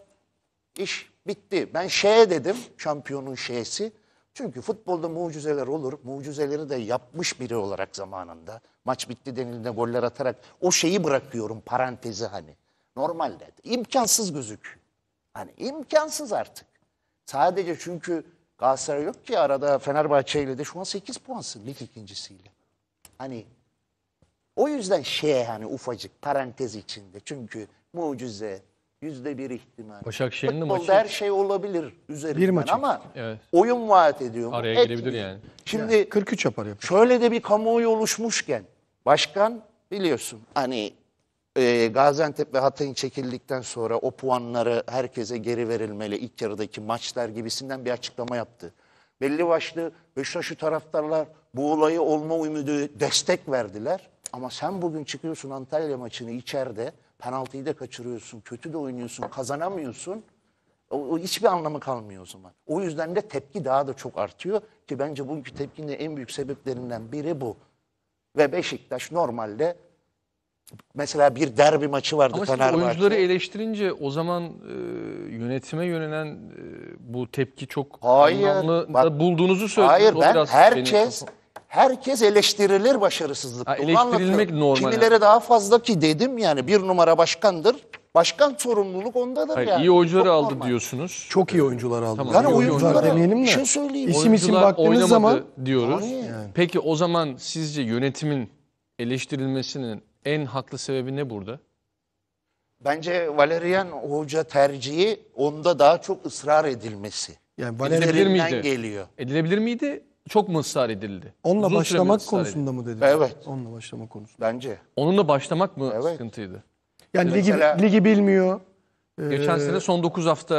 iş bitti. Ben şeye dedim şampiyonun şeysi. Çünkü futbolda mucizeler olur. Mucizeleri de yapmış biri olarak zamanında. Maç bitti denildiğinde goller atarak o şeyi bırakıyorum parantezi hani. Normalde imkansız gözük, Hani imkansız artık. Sadece çünkü Galatasaray yok ki arada Fenerbahçe ile de şu an 8 puansın lig ikincisiyle. Hani o yüzden şey hani ufacık parantez içinde. Çünkü mucize, Yüzde bir ihtimal. Başakşehir'in de maçı. her şey olabilir üzerinden bir maçı. ama evet. oyun vaat ediyor Araya Etmiyor. girebilir yani. Şimdi yani 43 yapar yapar. Şöyle de bir kamuoyu oluşmuşken başkan biliyorsun hani e, Gaziantep ve Hatay'ın çekildikten sonra o puanları herkese geri verilmeli ilk yarıdaki maçlar gibisinden bir açıklama yaptı. Belli başlı Beşiktaş'ı taraftarlar bu olayı olma umudu destek verdiler. Ama sen bugün çıkıyorsun Antalya maçını içeride penaltıyı da kaçırıyorsun, kötü de oynuyorsun, kazanamıyorsun. O, o hiçbir anlamı kalmıyor o zaman. O yüzden de tepki daha da çok artıyor ki bence bugünkü tepkinin en büyük sebeplerinden biri bu. Ve Beşiktaş normalde mesela bir derbi maçı vardı Fenerbahçe. oyuncuları eleştirince o zaman e, yönetime yönelen e, bu tepki çok hayır, anlamlı bak, bulduğunuzu söylediniz. Hayır o ben herkes... Beni herkes eleştirilir başarısızlık. eleştirilmek normal. Kimileri daha fazla ki dedim yani bir numara başkandır. Başkan sorumluluk ondadır Hayır, yani. İyi oyuncuları Çok aldı normal. diyorsunuz. Çok iyi oyuncular aldı. Tamam, yani oyuncular demeyelim mi? Şey söyleyeyim. İsim isim baktığınız zaman diyoruz. Yani. Peki o zaman sizce yönetimin eleştirilmesinin en haklı sebebi ne burada? Bence Valerian Hoca tercihi onda daha çok ısrar edilmesi. Yani Valerian'dan geliyor. Edilebilir miydi? çok mu ısrar edildi? Onunla Uzun süre mi başlamak edildi? konusunda mı dediniz? Evet. Onunla başlamak konusunda. Bence. Onunla başlamak mı Evet. sıkıntıydı? Yani ligi, ligi bilmiyor. Ee, Geçen sene son 9 hafta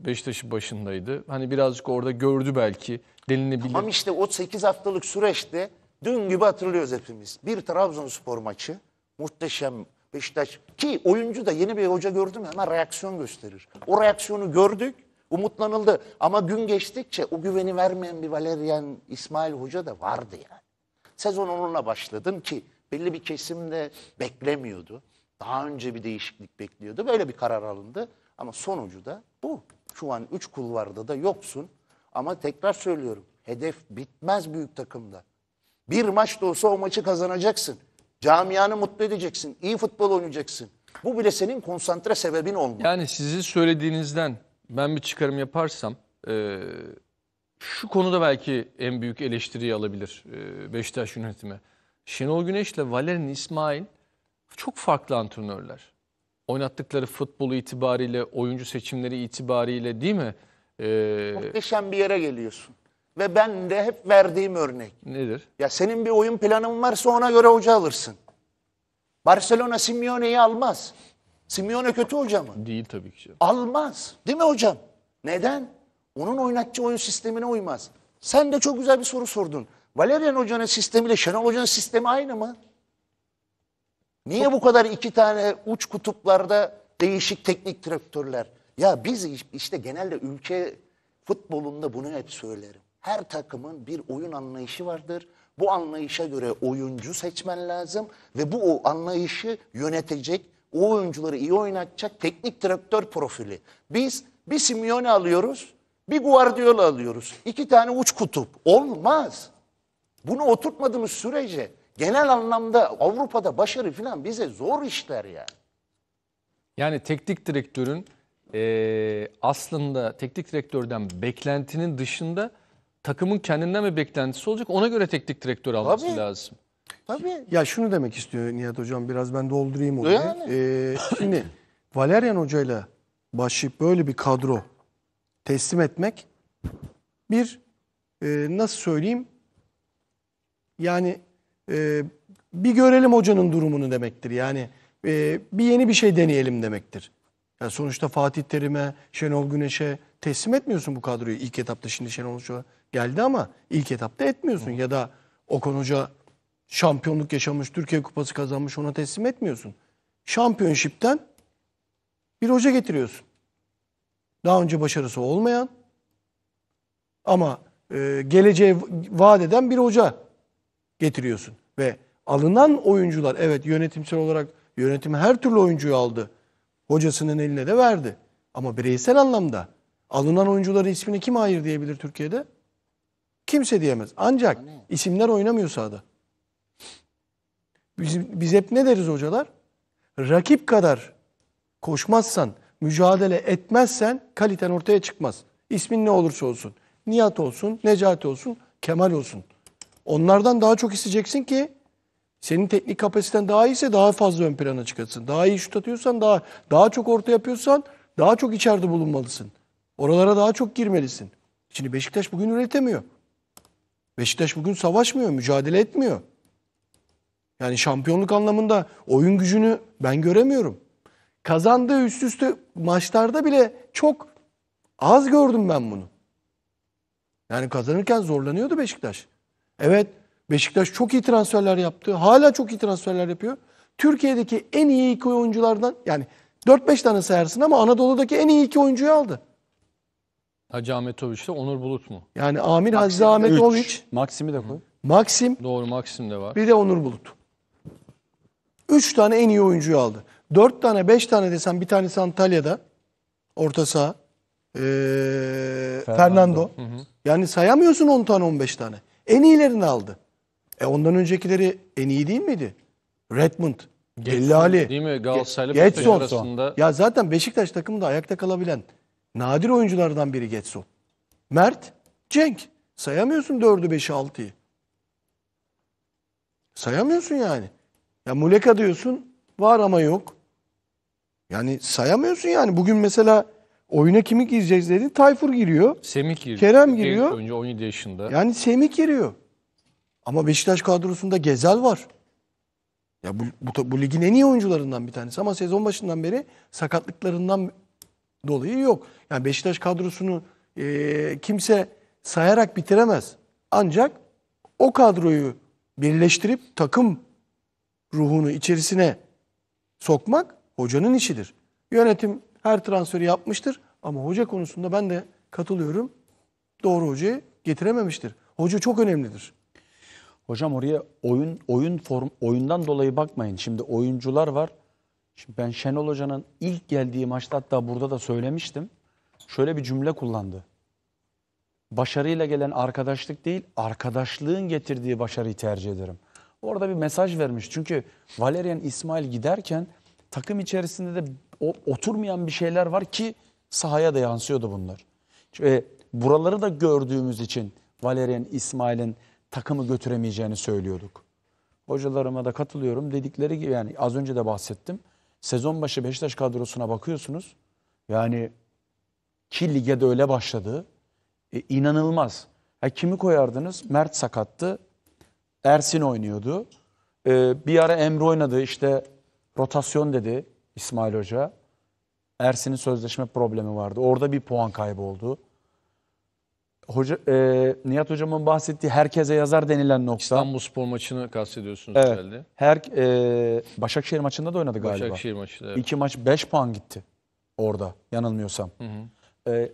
e, Beşiktaş'ın başındaydı. Hani birazcık orada gördü belki. Delinebilir. Ama işte o 8 haftalık süreçte dün gibi hatırlıyoruz hepimiz. Bir Trabzonspor maçı muhteşem Beşiktaş ki oyuncu da yeni bir hoca gördüm hemen reaksiyon gösterir. O reaksiyonu gördük. Umutlanıldı ama gün geçtikçe o güveni vermeyen bir Valerian İsmail Hoca da vardı yani. Sezon onunla başladım ki belli bir kesim de beklemiyordu. Daha önce bir değişiklik bekliyordu. Böyle bir karar alındı ama sonucu da bu. Şu an 3 kulvarda da yoksun ama tekrar söylüyorum hedef bitmez büyük takımda. Bir maç da olsa o maçı kazanacaksın. Camianı mutlu edeceksin. İyi futbol oynayacaksın. Bu bile senin konsantre sebebin olmalı. Yani sizi söylediğinizden ben bir çıkarım yaparsam e, şu konuda belki en büyük eleştiriyi alabilir e, Beşiktaş yönetimi. Şenol Güneş ile Valerian İsmail çok farklı antrenörler. Oynattıkları futbolu itibariyle, oyuncu seçimleri itibariyle değil mi? Ee... Muhteşem bir yere geliyorsun. Ve ben de hep verdiğim örnek. Nedir? Ya senin bir oyun planın varsa ona göre hoca alırsın. Barcelona Simeone'yi almaz. Simeone kötü hoca mı? Değil tabii ki. Almaz. Değil mi hocam? Neden? Onun oynatçı oyun sistemine uymaz. Sen de çok güzel bir soru sordun. Valerian Hoca'nın sistemiyle Şenol Hoca'nın sistemi aynı mı? Niye bu kadar iki tane uç kutuplarda değişik teknik direktörler? Ya biz işte genelde ülke futbolunda bunu hep söylerim. Her takımın bir oyun anlayışı vardır. Bu anlayışa göre oyuncu seçmen lazım ve bu o anlayışı yönetecek o oyuncuları iyi oynatacak teknik direktör profili. Biz bir Simeone alıyoruz, bir Guardiola alıyoruz. İki tane uç kutup. Olmaz. Bunu oturtmadığımız sürece genel anlamda Avrupa'da başarı falan bize zor işler yani. Yani teknik direktörün e, aslında teknik direktörden beklentinin dışında takımın kendinden mi beklentisi olacak. Ona göre teknik direktör alması lazım. Tabii. Ya şunu demek istiyor Nihat Hocam biraz ben doldurayım onu. Yani. Ee, şimdi Valerian Hoca'yla başlayıp böyle bir kadro teslim etmek bir e, nasıl söyleyeyim yani e, bir görelim hocanın durumunu demektir. Yani e, bir yeni bir şey deneyelim demektir. Yani sonuçta Fatih Terim'e, Şenol Güneş'e teslim etmiyorsun bu kadroyu. ilk etapta şimdi Şenol Hoca geldi ama ilk etapta etmiyorsun. Hı. Ya da Okan Hoca şampiyonluk yaşamış, Türkiye Kupası kazanmış ona teslim etmiyorsun. Şampiyonşipten bir hoca getiriyorsun. Daha önce başarısı olmayan ama e, geleceğe vaat eden bir hoca getiriyorsun. Ve alınan oyuncular evet yönetimsel olarak yönetim her türlü oyuncuyu aldı. Hocasının eline de verdi. Ama bireysel anlamda alınan oyuncuların ismini kim hayır diyebilir Türkiye'de? Kimse diyemez. Ancak hani? isimler oynamıyor sahada. Biz, biz hep ne deriz hocalar? Rakip kadar koşmazsan, mücadele etmezsen kaliten ortaya çıkmaz. İsmin ne olursa olsun. Nihat olsun, Necati olsun, Kemal olsun. Onlardan daha çok isteyeceksin ki senin teknik kapasiten daha iyiyse daha fazla ön plana çıkarsın. Daha iyi şut atıyorsan, daha daha çok orta yapıyorsan daha çok içeride bulunmalısın. Oralara daha çok girmelisin. Şimdi Beşiktaş bugün üretemiyor. Beşiktaş bugün savaşmıyor, mücadele etmiyor. Yani şampiyonluk anlamında oyun gücünü ben göremiyorum. Kazandığı üst üste maçlarda bile çok az gördüm ben bunu. Yani kazanırken zorlanıyordu Beşiktaş. Evet Beşiktaş çok iyi transferler yaptı. Hala çok iyi transferler yapıyor. Türkiye'deki en iyi iki oyunculardan yani 4-5 tane sayarsın ama Anadolu'daki en iyi iki oyuncuyu aldı. Hacı Ahmetoviç de Onur Bulut mu? Yani Amir Hacı Ahmetoviç. Maksimi de koy. Maksim. Doğru Maksim de var. Bir de Onur Bulut. 3 tane en iyi oyuncuyu aldı. 4 tane 5 tane desem bir tanesi Antalya'da orta saha. Ee, Fernando. Fernando. Hı hı. Yani sayamıyorsun 10 tane 15 tane. En iyilerini aldı. E ondan öncekileri en iyi değil miydi? Redmond, Gellali, değil mi? Galatasaray'la Getson. arasında. Ya zaten Beşiktaş takımında ayakta kalabilen nadir oyunculardan biri Getson. Mert, Cenk. Sayamıyorsun 4'ü 5'i 6'yı. Sayamıyorsun yani. Ya muleka diyorsun var ama yok. Yani sayamıyorsun yani. Bugün mesela oyuna kimi gireceğiz dedi. Tayfur giriyor. Semih giriyor. Kerem giriyor. Önce 17 yaşında. Yani Semih giriyor. Ama Beşiktaş kadrosunda Gezel var. Ya bu, bu, bu ligin en iyi oyuncularından bir tanesi ama sezon başından beri sakatlıklarından dolayı yok. Yani Beşiktaş kadrosunu e, kimse sayarak bitiremez. Ancak o kadroyu birleştirip takım ruhunu içerisine sokmak hocanın işidir. Yönetim her transferi yapmıştır ama hoca konusunda ben de katılıyorum. Doğru hocayı getirememiştir. Hoca çok önemlidir. Hocam oraya oyun oyun form oyundan dolayı bakmayın. Şimdi oyuncular var. Şimdi ben Şenol Hoca'nın ilk geldiği maçta hatta burada da söylemiştim. Şöyle bir cümle kullandı. Başarıyla gelen arkadaşlık değil, arkadaşlığın getirdiği başarıyı tercih ederim. Orada bir mesaj vermiş. Çünkü Valerian İsmail giderken takım içerisinde de o, oturmayan bir şeyler var ki sahaya da yansıyordu bunlar. E, buraları da gördüğümüz için Valerian İsmail'in takımı götüremeyeceğini söylüyorduk. Hocalarıma da katılıyorum. Dedikleri gibi yani az önce de bahsettim. Sezon başı Beşiktaş kadrosuna bakıyorsunuz. Yani ki lige de öyle başladı. E, inanılmaz. Ya kimi koyardınız? Mert sakattı. Ersin oynuyordu. Ee, bir ara Emre oynadı işte rotasyon dedi İsmail Hoca. Ersin'in sözleşme problemi vardı. Orada bir puan kaybı oldu. Hoca, e, Nihat Hocam'ın bahsettiği herkese yazar denilen nokta. İstanbul Spor maçını kastediyorsunuz evet, herhalde. Her, e, Başakşehir maçında da oynadı galiba. Başakşehir maçında. Evet. İki maç 5 puan gitti orada yanılmıyorsam. Hı hı. E,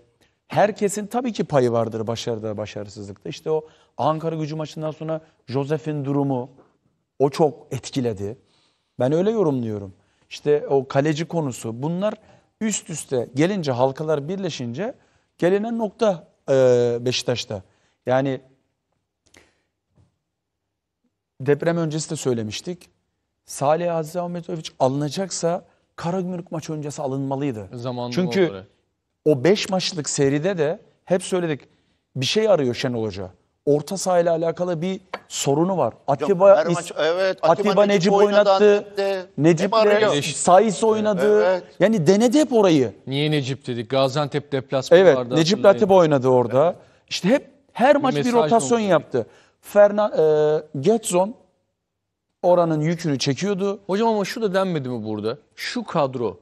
herkesin tabii ki payı vardır başarıda, başarısızlıkta. İşte o Ankara gücü maçından sonra Josef'in durumu o çok etkiledi. Ben öyle yorumluyorum. İşte o kaleci konusu bunlar üst üste gelince halkalar birleşince gelinen nokta e, Beşiktaş'ta. Yani deprem öncesi de söylemiştik. Salih Aziz Ahmetoviç alınacaksa Karagümrük maçı öncesi alınmalıydı. Zamanlı Çünkü olarak. O 5 maçlık seride de hep söyledik bir şey arıyor Şenol Hoca. Orta sahayla alakalı bir sorunu var. Atiba Yok, maç, evet, Atiba, Atiba Necip oynattı. Necip'le Saiz oynadı. Evet. Yani denedi hep orayı. Niye Necip dedik? Gaziantep deplasmanlarda. Evet, Necip Atiba oynadı orada. Evet. İşte hep her bir maç bir rotasyon yaptı. Fernan e, Getson oranın yükünü çekiyordu. Hocam ama şu da denmedi mi burada? Şu kadro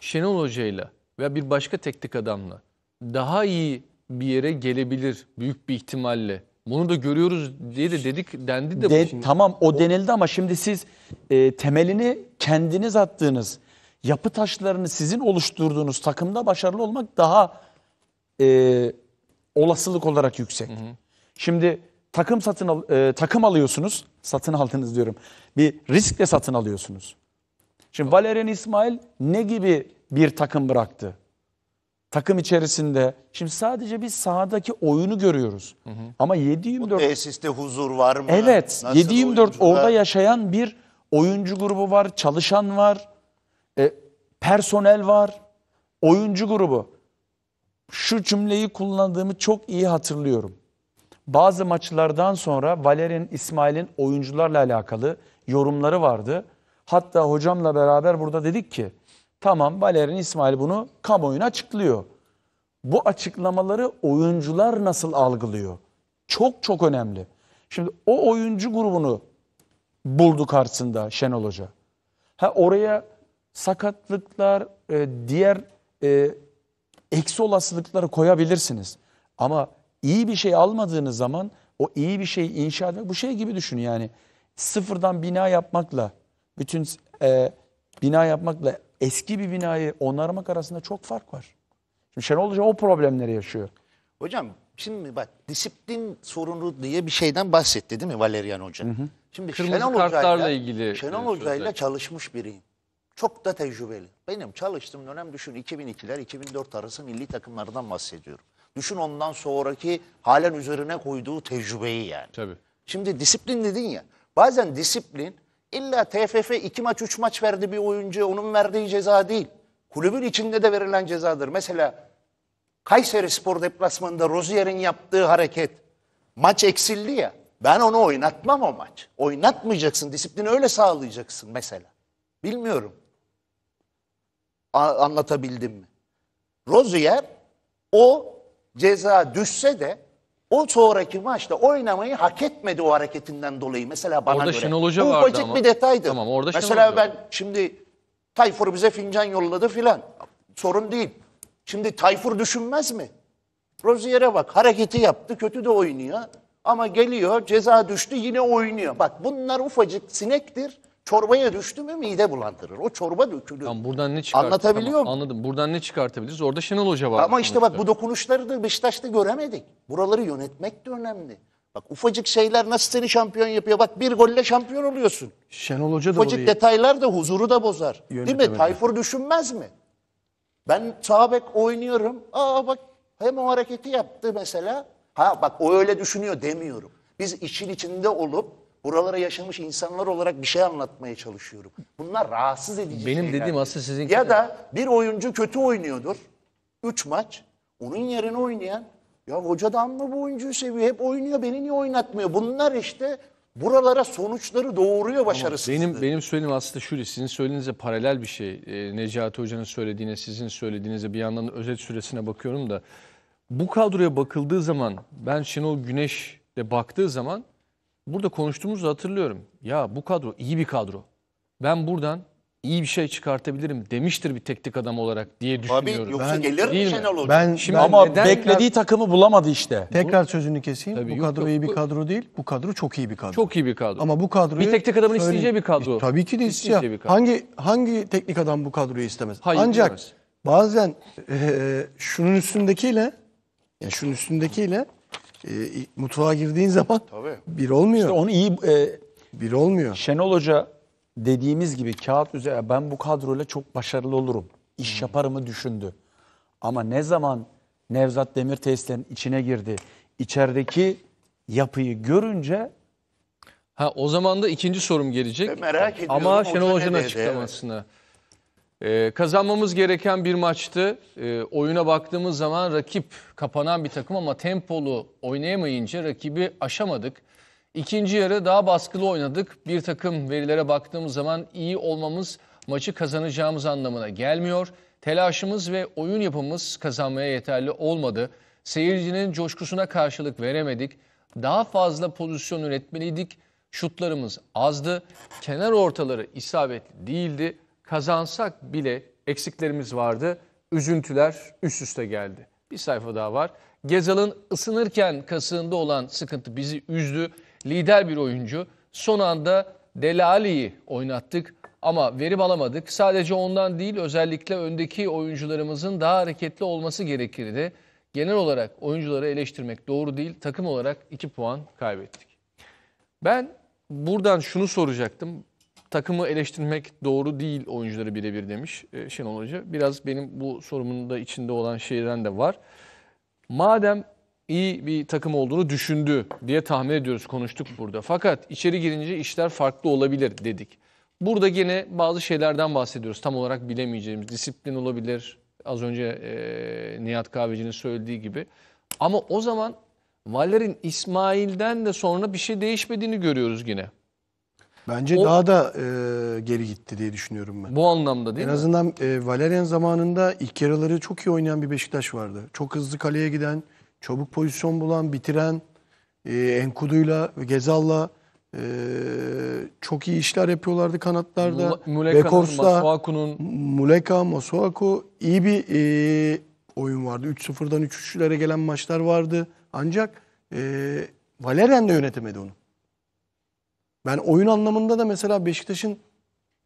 Şenol Hoca'yla veya bir başka teknik adamla daha iyi bir yere gelebilir büyük bir ihtimalle. Bunu da görüyoruz diye de dedik dendi de. de bu Tamam o denildi ama şimdi siz e, temelini kendiniz attığınız, yapı taşlarını sizin oluşturduğunuz takımda başarılı olmak daha e, olasılık olarak yüksek. Hı hı. Şimdi takım satın al, e, takım alıyorsunuz, satın aldınız diyorum. Bir riskle satın alıyorsunuz. Şimdi Valerian İsmail ne gibi bir takım bıraktı. Takım içerisinde şimdi sadece biz sahadaki oyunu görüyoruz. Hı hı. Ama 724 Bu tesiste huzur var mı? Evet. Nasıl 724 oyuncular? orada yaşayan bir oyuncu grubu var, çalışan var, e, personel var, oyuncu grubu. Şu cümleyi kullandığımı çok iyi hatırlıyorum. Bazı maçlardan sonra Valer'in, İsmail'in oyuncularla alakalı yorumları vardı. Hatta hocamla beraber burada dedik ki Tamam Valerian İsmail bunu kamuoyuna açıklıyor. Bu açıklamaları oyuncular nasıl algılıyor? Çok çok önemli. Şimdi o oyuncu grubunu buldu karşısında Şenol Hoca. Ha oraya sakatlıklar, e, diğer e, eksi olasılıkları koyabilirsiniz. Ama iyi bir şey almadığınız zaman o iyi bir şey inşa etmek bu şey gibi düşün yani sıfırdan bina yapmakla bütün e, bina yapmakla eski bir binayı onarmak arasında çok fark var. Şimdi Şenol Hoca o problemleri yaşıyor. Hocam şimdi bak disiplin sorunu diye bir şeyden bahsetti değil mi Valerian Hoca? Hı hı. Şimdi Kırmızı Şenol Hoca'yla ilgili Şenol Hoca'yla çalışmış biriyim. Çok da tecrübeli. Benim çalıştığım dönem düşün 2002'ler 2004 arası milli takımlardan bahsediyorum. Düşün ondan sonraki halen üzerine koyduğu tecrübeyi yani. Tabii. Şimdi disiplin dedin ya. Bazen disiplin İlla TFF iki maç üç maç verdi bir oyuncu onun verdiği ceza değil. Kulübün içinde de verilen cezadır. Mesela Kayseri Spor deplasmanında Rozier'in yaptığı hareket maç eksildi ya. Ben onu oynatmam o maç. Oynatmayacaksın. Disiplini öyle sağlayacaksın mesela. Bilmiyorum. A anlatabildim mi? Rozier o ceza düşse de o sonraki maçta oynamayı hak etmedi o hareketinden dolayı. Mesela bana orada göre. Şenol Hoca Bu vardı bacık ama. bir detaydı. Tamam, orada Mesela ben şimdi Tayfur bize fincan yolladı filan. Sorun değil. Şimdi Tayfur düşünmez mi? Rozier'e bak hareketi yaptı kötü de oynuyor. Ama geliyor ceza düştü yine oynuyor. Bak bunlar ufacık sinektir. Çorbaya düştü mü mide bulandırır. O çorba dökülür. Tamam, buradan ne çıkart- Anlatabiliyor tamam, Anladım. Buradan ne çıkartabiliriz? Orada Şenol Hoca var. Ama işte bak sonuçta. bu dokunuşları da Beşiktaş'ta göremedik. Buraları yönetmek de önemli. Bak ufacık şeyler nasıl seni şampiyon yapıyor. Bak bir golle şampiyon oluyorsun. Şenol Hoca da Ufacık orayı... detaylar da huzuru da bozar. Değil mi? Tayfur düşünmez mi? Ben sağ oynuyorum. Aa bak hem o hareketi yaptı mesela. Ha bak o öyle düşünüyor demiyorum. Biz işin içinde olup Buralara yaşamış insanlar olarak bir şey anlatmaya çalışıyorum. Bunlar rahatsız edici Benim şeyler. dediğim aslında sizin... Ya da bir oyuncu kötü oynuyordur. Üç maç. Onun yerine oynayan ya hoca da mı bu oyuncuyu seviyor? Hep oynuyor beni niye oynatmıyor? Bunlar işte buralara sonuçları doğuruyor başarısızlığı. Benim benim söylediğim aslında şu, sizin söylediğinize paralel bir şey. E, Necati Hoca'nın söylediğine, sizin söylediğinize bir yandan özet süresine bakıyorum da bu kadroya bakıldığı zaman ben Şenol Güneş de baktığı zaman burada konuştuğumuzu hatırlıyorum. Ya bu kadro iyi bir kadro. Ben buradan iyi bir şey çıkartabilirim demiştir bir teknik adam olarak diye Tabii düşünüyorum. yoksa Ben- gelir mi değil mi? Hoca? Ben Şimdi ben ama neden- beklediği takımı bulamadı işte. tekrar sözünü keseyim. Tabii, bu yok, kadro yok. iyi bir kadro değil. Bu kadro çok iyi bir kadro. Çok iyi bir kadro. Ama bu kadro Bir teknik adamın söyleyeyim. isteyeceği bir kadro. E, tabii ki de isteyeceği. bir kadro. Hangi hangi teknik adam bu kadroyu istemez? Hayır, Ancak istemez. bazen e, e şunun üstündekiyle ya şunun üstündekiyle e, mutfağa girdiğin zaman Tabii. bir olmuyor. İşte onu iyi e, bir olmuyor. Şenol Hoca dediğimiz gibi kağıt üzere ben bu kadroyla çok başarılı olurum. İş hmm. yaparımı düşündü. Ama ne zaman Nevzat Demirtaş'ın içine girdi, içerideki yapıyı görünce ha o zaman da ikinci sorum gelecek. E, merak ediyorum. Ama Şenol Hoca'nın açıklamasına. Evet. Ee, kazanmamız gereken bir maçtı. Ee, oyuna baktığımız zaman rakip kapanan bir takım ama tempolu oynayamayınca rakibi aşamadık. İkinci yarı daha baskılı oynadık. Bir takım verilere baktığımız zaman iyi olmamız maçı kazanacağımız anlamına gelmiyor. Telaşımız ve oyun yapımız kazanmaya yeterli olmadı. Seyircinin coşkusuna karşılık veremedik. Daha fazla pozisyon üretmeliydik. Şutlarımız azdı. Kenar ortaları isabetli değildi kazansak bile eksiklerimiz vardı. Üzüntüler üst üste geldi. Bir sayfa daha var. Gezal'ın ısınırken kasığında olan sıkıntı bizi üzdü. Lider bir oyuncu. Son anda Delali'yi oynattık ama verim alamadık. Sadece ondan değil özellikle öndeki oyuncularımızın daha hareketli olması gerekirdi. Genel olarak oyuncuları eleştirmek doğru değil. Takım olarak 2 puan kaybettik. Ben buradan şunu soracaktım takımı eleştirmek doğru değil oyuncuları birebir demiş e, Şenol Hoca. Biraz benim bu sorumun da içinde olan şeyden de var. Madem iyi bir takım olduğunu düşündü diye tahmin ediyoruz, konuştuk burada. Fakat içeri girince işler farklı olabilir dedik. Burada gene bazı şeylerden bahsediyoruz. Tam olarak bilemeyeceğimiz disiplin olabilir. Az önce e, Nihat Kahveci'nin söylediği gibi. Ama o zaman Valler'in İsmail'den de sonra bir şey değişmediğini görüyoruz yine. Bence o, daha da e, geri gitti diye düşünüyorum ben. Bu anlamda değil en mi? En azından e, Valerian zamanında ilk yarıları çok iyi oynayan bir Beşiktaş vardı. Çok hızlı kaleye giden, çabuk pozisyon bulan, bitiren, e, Enkudu'yla, Gezal'la e, çok iyi işler yapıyorlardı kanatlarda. Muleka'nın, Masuaku'nun. Muleka, Masuaku iyi bir e, oyun vardı. 3-0'dan 3-3'lere gelen maçlar vardı. Ancak e, Valerian da yönetemedi onu. Ben oyun anlamında da mesela Beşiktaş'ın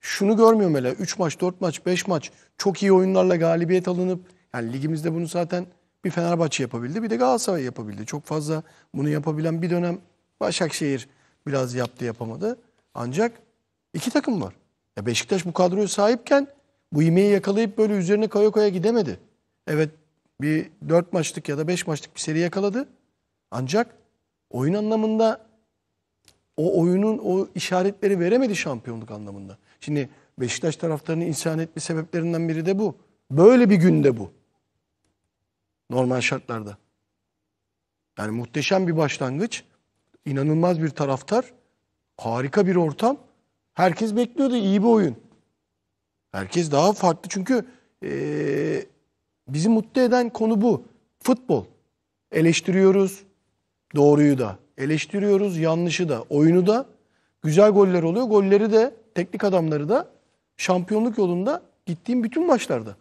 şunu görmüyorum hele. 3 maç, 4 maç, 5 maç çok iyi oyunlarla galibiyet alınıp yani ligimizde bunu zaten bir Fenerbahçe yapabildi bir de Galatasaray yapabildi. Çok fazla bunu yapabilen bir dönem Başakşehir biraz yaptı yapamadı. Ancak iki takım var. Ya Beşiktaş bu kadroya sahipken bu imeği yakalayıp böyle üzerine koya koya gidemedi. Evet bir 4 maçlık ya da 5 maçlık bir seri yakaladı. Ancak oyun anlamında o oyunun o işaretleri veremedi şampiyonluk anlamında. Şimdi Beşiktaş taraftarının insan etme sebeplerinden biri de bu. Böyle bir günde bu. Normal şartlarda. Yani muhteşem bir başlangıç. inanılmaz bir taraftar. Harika bir ortam. Herkes bekliyordu iyi bir oyun. Herkes daha farklı çünkü ee, bizi mutlu eden konu bu. Futbol. Eleştiriyoruz. Doğruyu da, Eleştiriyoruz yanlışı da, oyunu da. Güzel goller oluyor. Golleri de, teknik adamları da şampiyonluk yolunda gittiğim bütün maçlarda.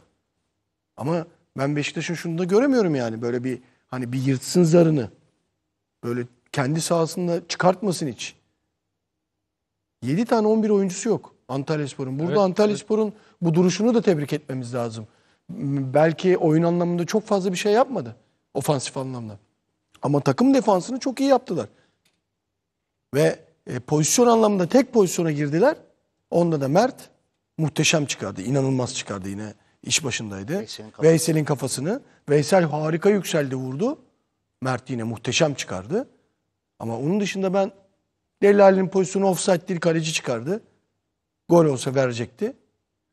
Ama ben Beşiktaş'ın şunu da göremiyorum yani. Böyle bir hani bir yırtsın zarını. Böyle kendi sahasında çıkartmasın hiç. 7 tane 11 oyuncusu yok Antalyaspor'un. Burada evet, Antalyaspor'un evet. bu duruşunu da tebrik etmemiz lazım. Belki oyun anlamında çok fazla bir şey yapmadı. Ofansif anlamda. Ama takım defansını çok iyi yaptılar. Ve e, pozisyon anlamında tek pozisyona girdiler. Onda da Mert muhteşem çıkardı. inanılmaz çıkardı yine. iş başındaydı. Veysel'in kafasını. Veysel harika yükseldi vurdu. Mert yine muhteşem çıkardı. Ama onun dışında ben Dellal'in pozisyonu offside değil kaleci çıkardı. Gol olsa verecekti.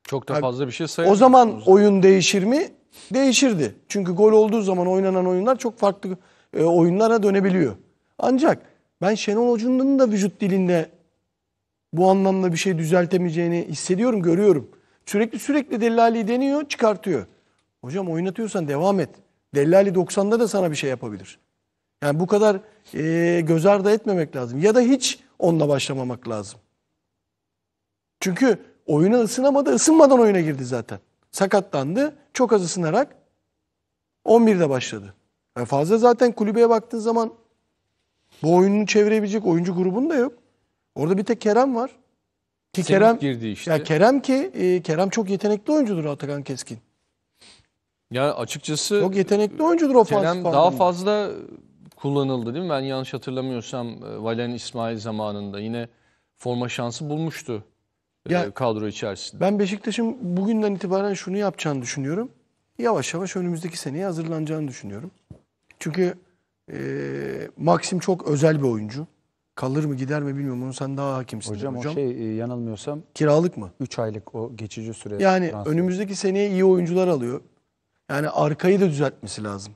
Çok da fazla bir şey sayılmıyor. O zaman oyun değişir mi? Değişirdi. Çünkü gol olduğu zaman oynanan oyunlar çok farklı e, oyunlara dönebiliyor. Ancak ben Şenol Hoca'nın da vücut dilinde bu anlamda bir şey düzeltemeyeceğini hissediyorum, görüyorum. Sürekli sürekli Dellali deniyor, çıkartıyor. Hocam oynatıyorsan devam et. Dellali 90'da da sana bir şey yapabilir. Yani bu kadar e, göz ardı etmemek lazım. Ya da hiç onunla başlamamak lazım. Çünkü oyuna ısınamadı, ısınmadan oyuna girdi zaten. Sakatlandı, çok az ısınarak 11'de başladı. Yani fazla zaten kulübeye baktığın zaman bu oyunu çevirebilecek oyuncu grubun da yok. Orada bir tek Kerem var. Ki Semih Kerem girdi işte. Ya Kerem ki e, Kerem çok yetenekli oyuncudur Atakan Keskin. Ya açıkçası çok yetenekli oyuncudur o Kerem daha fazla kullanıldı değil mi? Ben yanlış hatırlamıyorsam e, Valen İsmail zamanında yine forma şansı bulmuştu e, ya, kadro içerisinde. Ben Beşiktaş'ın bugünden itibaren şunu yapacağını düşünüyorum. Yavaş yavaş önümüzdeki seneye hazırlanacağını düşünüyorum. Çünkü e, Maxim çok özel bir oyuncu. Kalır mı gider mi bilmiyorum. Onu sen daha hakimsin. Hocam, hocam. o şey e, yanılmıyorsam kiralık mı? 3 aylık o geçici süre. Yani transfer. önümüzdeki seneye iyi oyuncular alıyor. Yani arkayı da düzeltmesi lazım.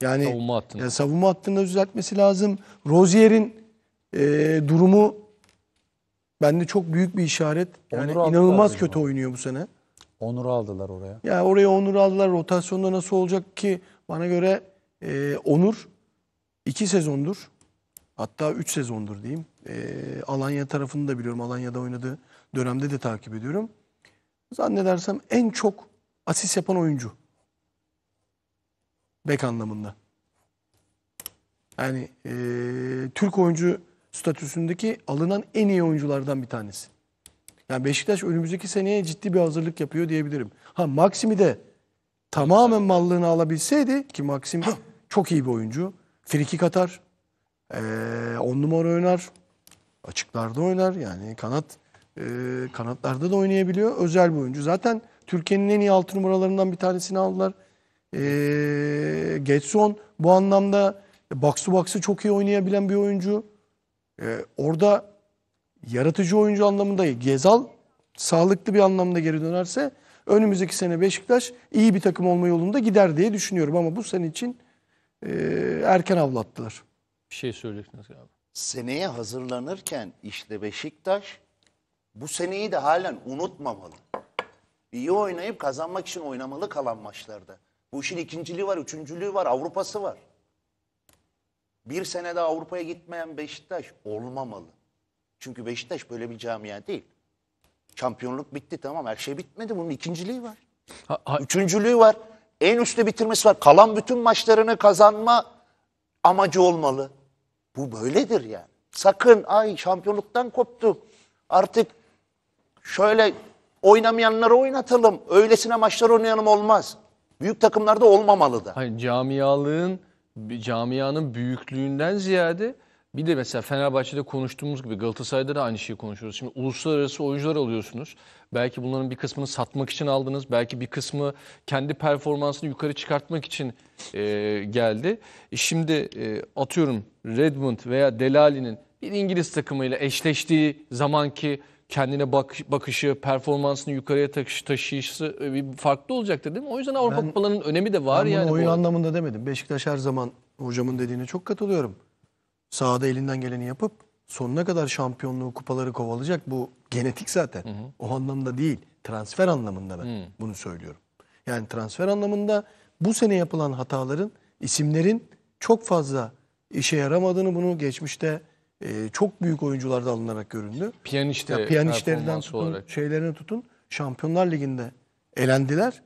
Yani savunma hattını, yani savunma hattını da düzeltmesi lazım. Rozier'in e, durumu bende çok büyük bir işaret. Yani Onur inanılmaz kötü o. oynuyor bu sene. onur aldılar oraya. Ya yani oraya onur aldılar. Rotasyonda nasıl olacak ki? Bana göre e, Onur iki sezondur hatta üç sezondur diyeyim. E, Alanya tarafını da biliyorum. Alanya'da oynadığı dönemde de takip ediyorum. Zannedersem en çok asist yapan oyuncu. Bek anlamında. Yani e, Türk oyuncu statüsündeki alınan en iyi oyunculardan bir tanesi. Yani Beşiktaş önümüzdeki seneye ciddi bir hazırlık yapıyor diyebilirim. Ha Maxim'i de tamamen mallığını alabilseydi ki Maxim çok iyi bir oyuncu. Frikik atar. Ee, on numara oynar. Açıklarda oynar. Yani kanat e, kanatlarda da oynayabiliyor. Özel bir oyuncu. Zaten Türkiye'nin en iyi altı numaralarından bir tanesini aldılar. Ee, Getson bu anlamda box to box'ı çok iyi oynayabilen bir oyuncu. Ee, orada yaratıcı oyuncu anlamında Gezal sağlıklı bir anlamda geri dönerse önümüzdeki sene Beşiktaş iyi bir takım olma yolunda gider diye düşünüyorum ama bu sene için e, erken avlattılar. Bir şey söyleyecektiniz abi. Seneye hazırlanırken işte Beşiktaş bu seneyi de halen unutmamalı. İyi oynayıp kazanmak için oynamalı kalan maçlarda. Bu işin ikinciliği var, üçüncülüğü var, Avrupa'sı var. Bir sene daha Avrupa'ya gitmeyen Beşiktaş olmamalı. Çünkü Beşiktaş böyle bir camia değil. Şampiyonluk bitti tamam her şey bitmedi. Bunun ikinciliği var. Ha, ha. Üçüncülüğü var. En üstte bitirmesi var. Kalan bütün maçlarını kazanma amacı olmalı. Bu böyledir yani. Sakın ay şampiyonluktan koptu. Artık şöyle oynamayanları oynatalım. Öylesine maçlar oynayalım olmaz. Büyük takımlarda olmamalı da. Hayır, camialığın camianın büyüklüğünden ziyade bir de mesela Fenerbahçe'de konuştuğumuz gibi Galatasaray'da da aynı şeyi konuşuyoruz. Şimdi uluslararası oyuncular alıyorsunuz. Belki bunların bir kısmını satmak için aldınız. Belki bir kısmı kendi performansını yukarı çıkartmak için e, geldi. E şimdi e, atıyorum Redmond veya Delali'nin bir İngiliz takımıyla eşleştiği zamanki kendine bak, bakışı, performansını yukarıya taşıyışı e, bir farklı olacaktır değil mi? O yüzden Avrupa Kupalarının önemi de var ben yani. oyun anlamında demedim. Beşiktaş her zaman hocamın dediğine çok katılıyorum sahada elinden geleni yapıp sonuna kadar şampiyonluğu, kupaları kovalayacak. Bu genetik zaten. Hı hı. O anlamda değil. Transfer anlamında ben hı. bunu söylüyorum. Yani transfer anlamında bu sene yapılan hataların, isimlerin çok fazla işe yaramadığını bunu geçmişte e, çok büyük oyuncularda alınarak göründü. Piyanişte, ya, tutun, olarak. şeylerini tutun. Şampiyonlar Ligi'nde elendiler.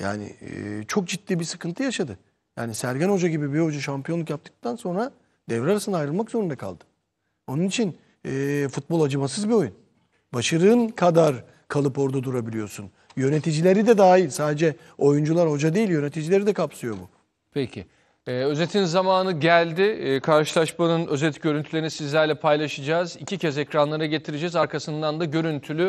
Yani e, çok ciddi bir sıkıntı yaşadı. Yani Sergen Hoca gibi bir hoca şampiyonluk yaptıktan sonra devre arasında ayrılmak zorunda kaldı. Onun için e, futbol acımasız bir oyun. Başarın kadar kalıp orada durabiliyorsun. Yöneticileri de dahil. Sadece oyuncular hoca değil yöneticileri de kapsıyor bu. Peki. Ee, özetin zamanı geldi. Ee, karşılaşmanın özet görüntülerini sizlerle paylaşacağız. İki kez ekranlara getireceğiz. Arkasından da görüntülü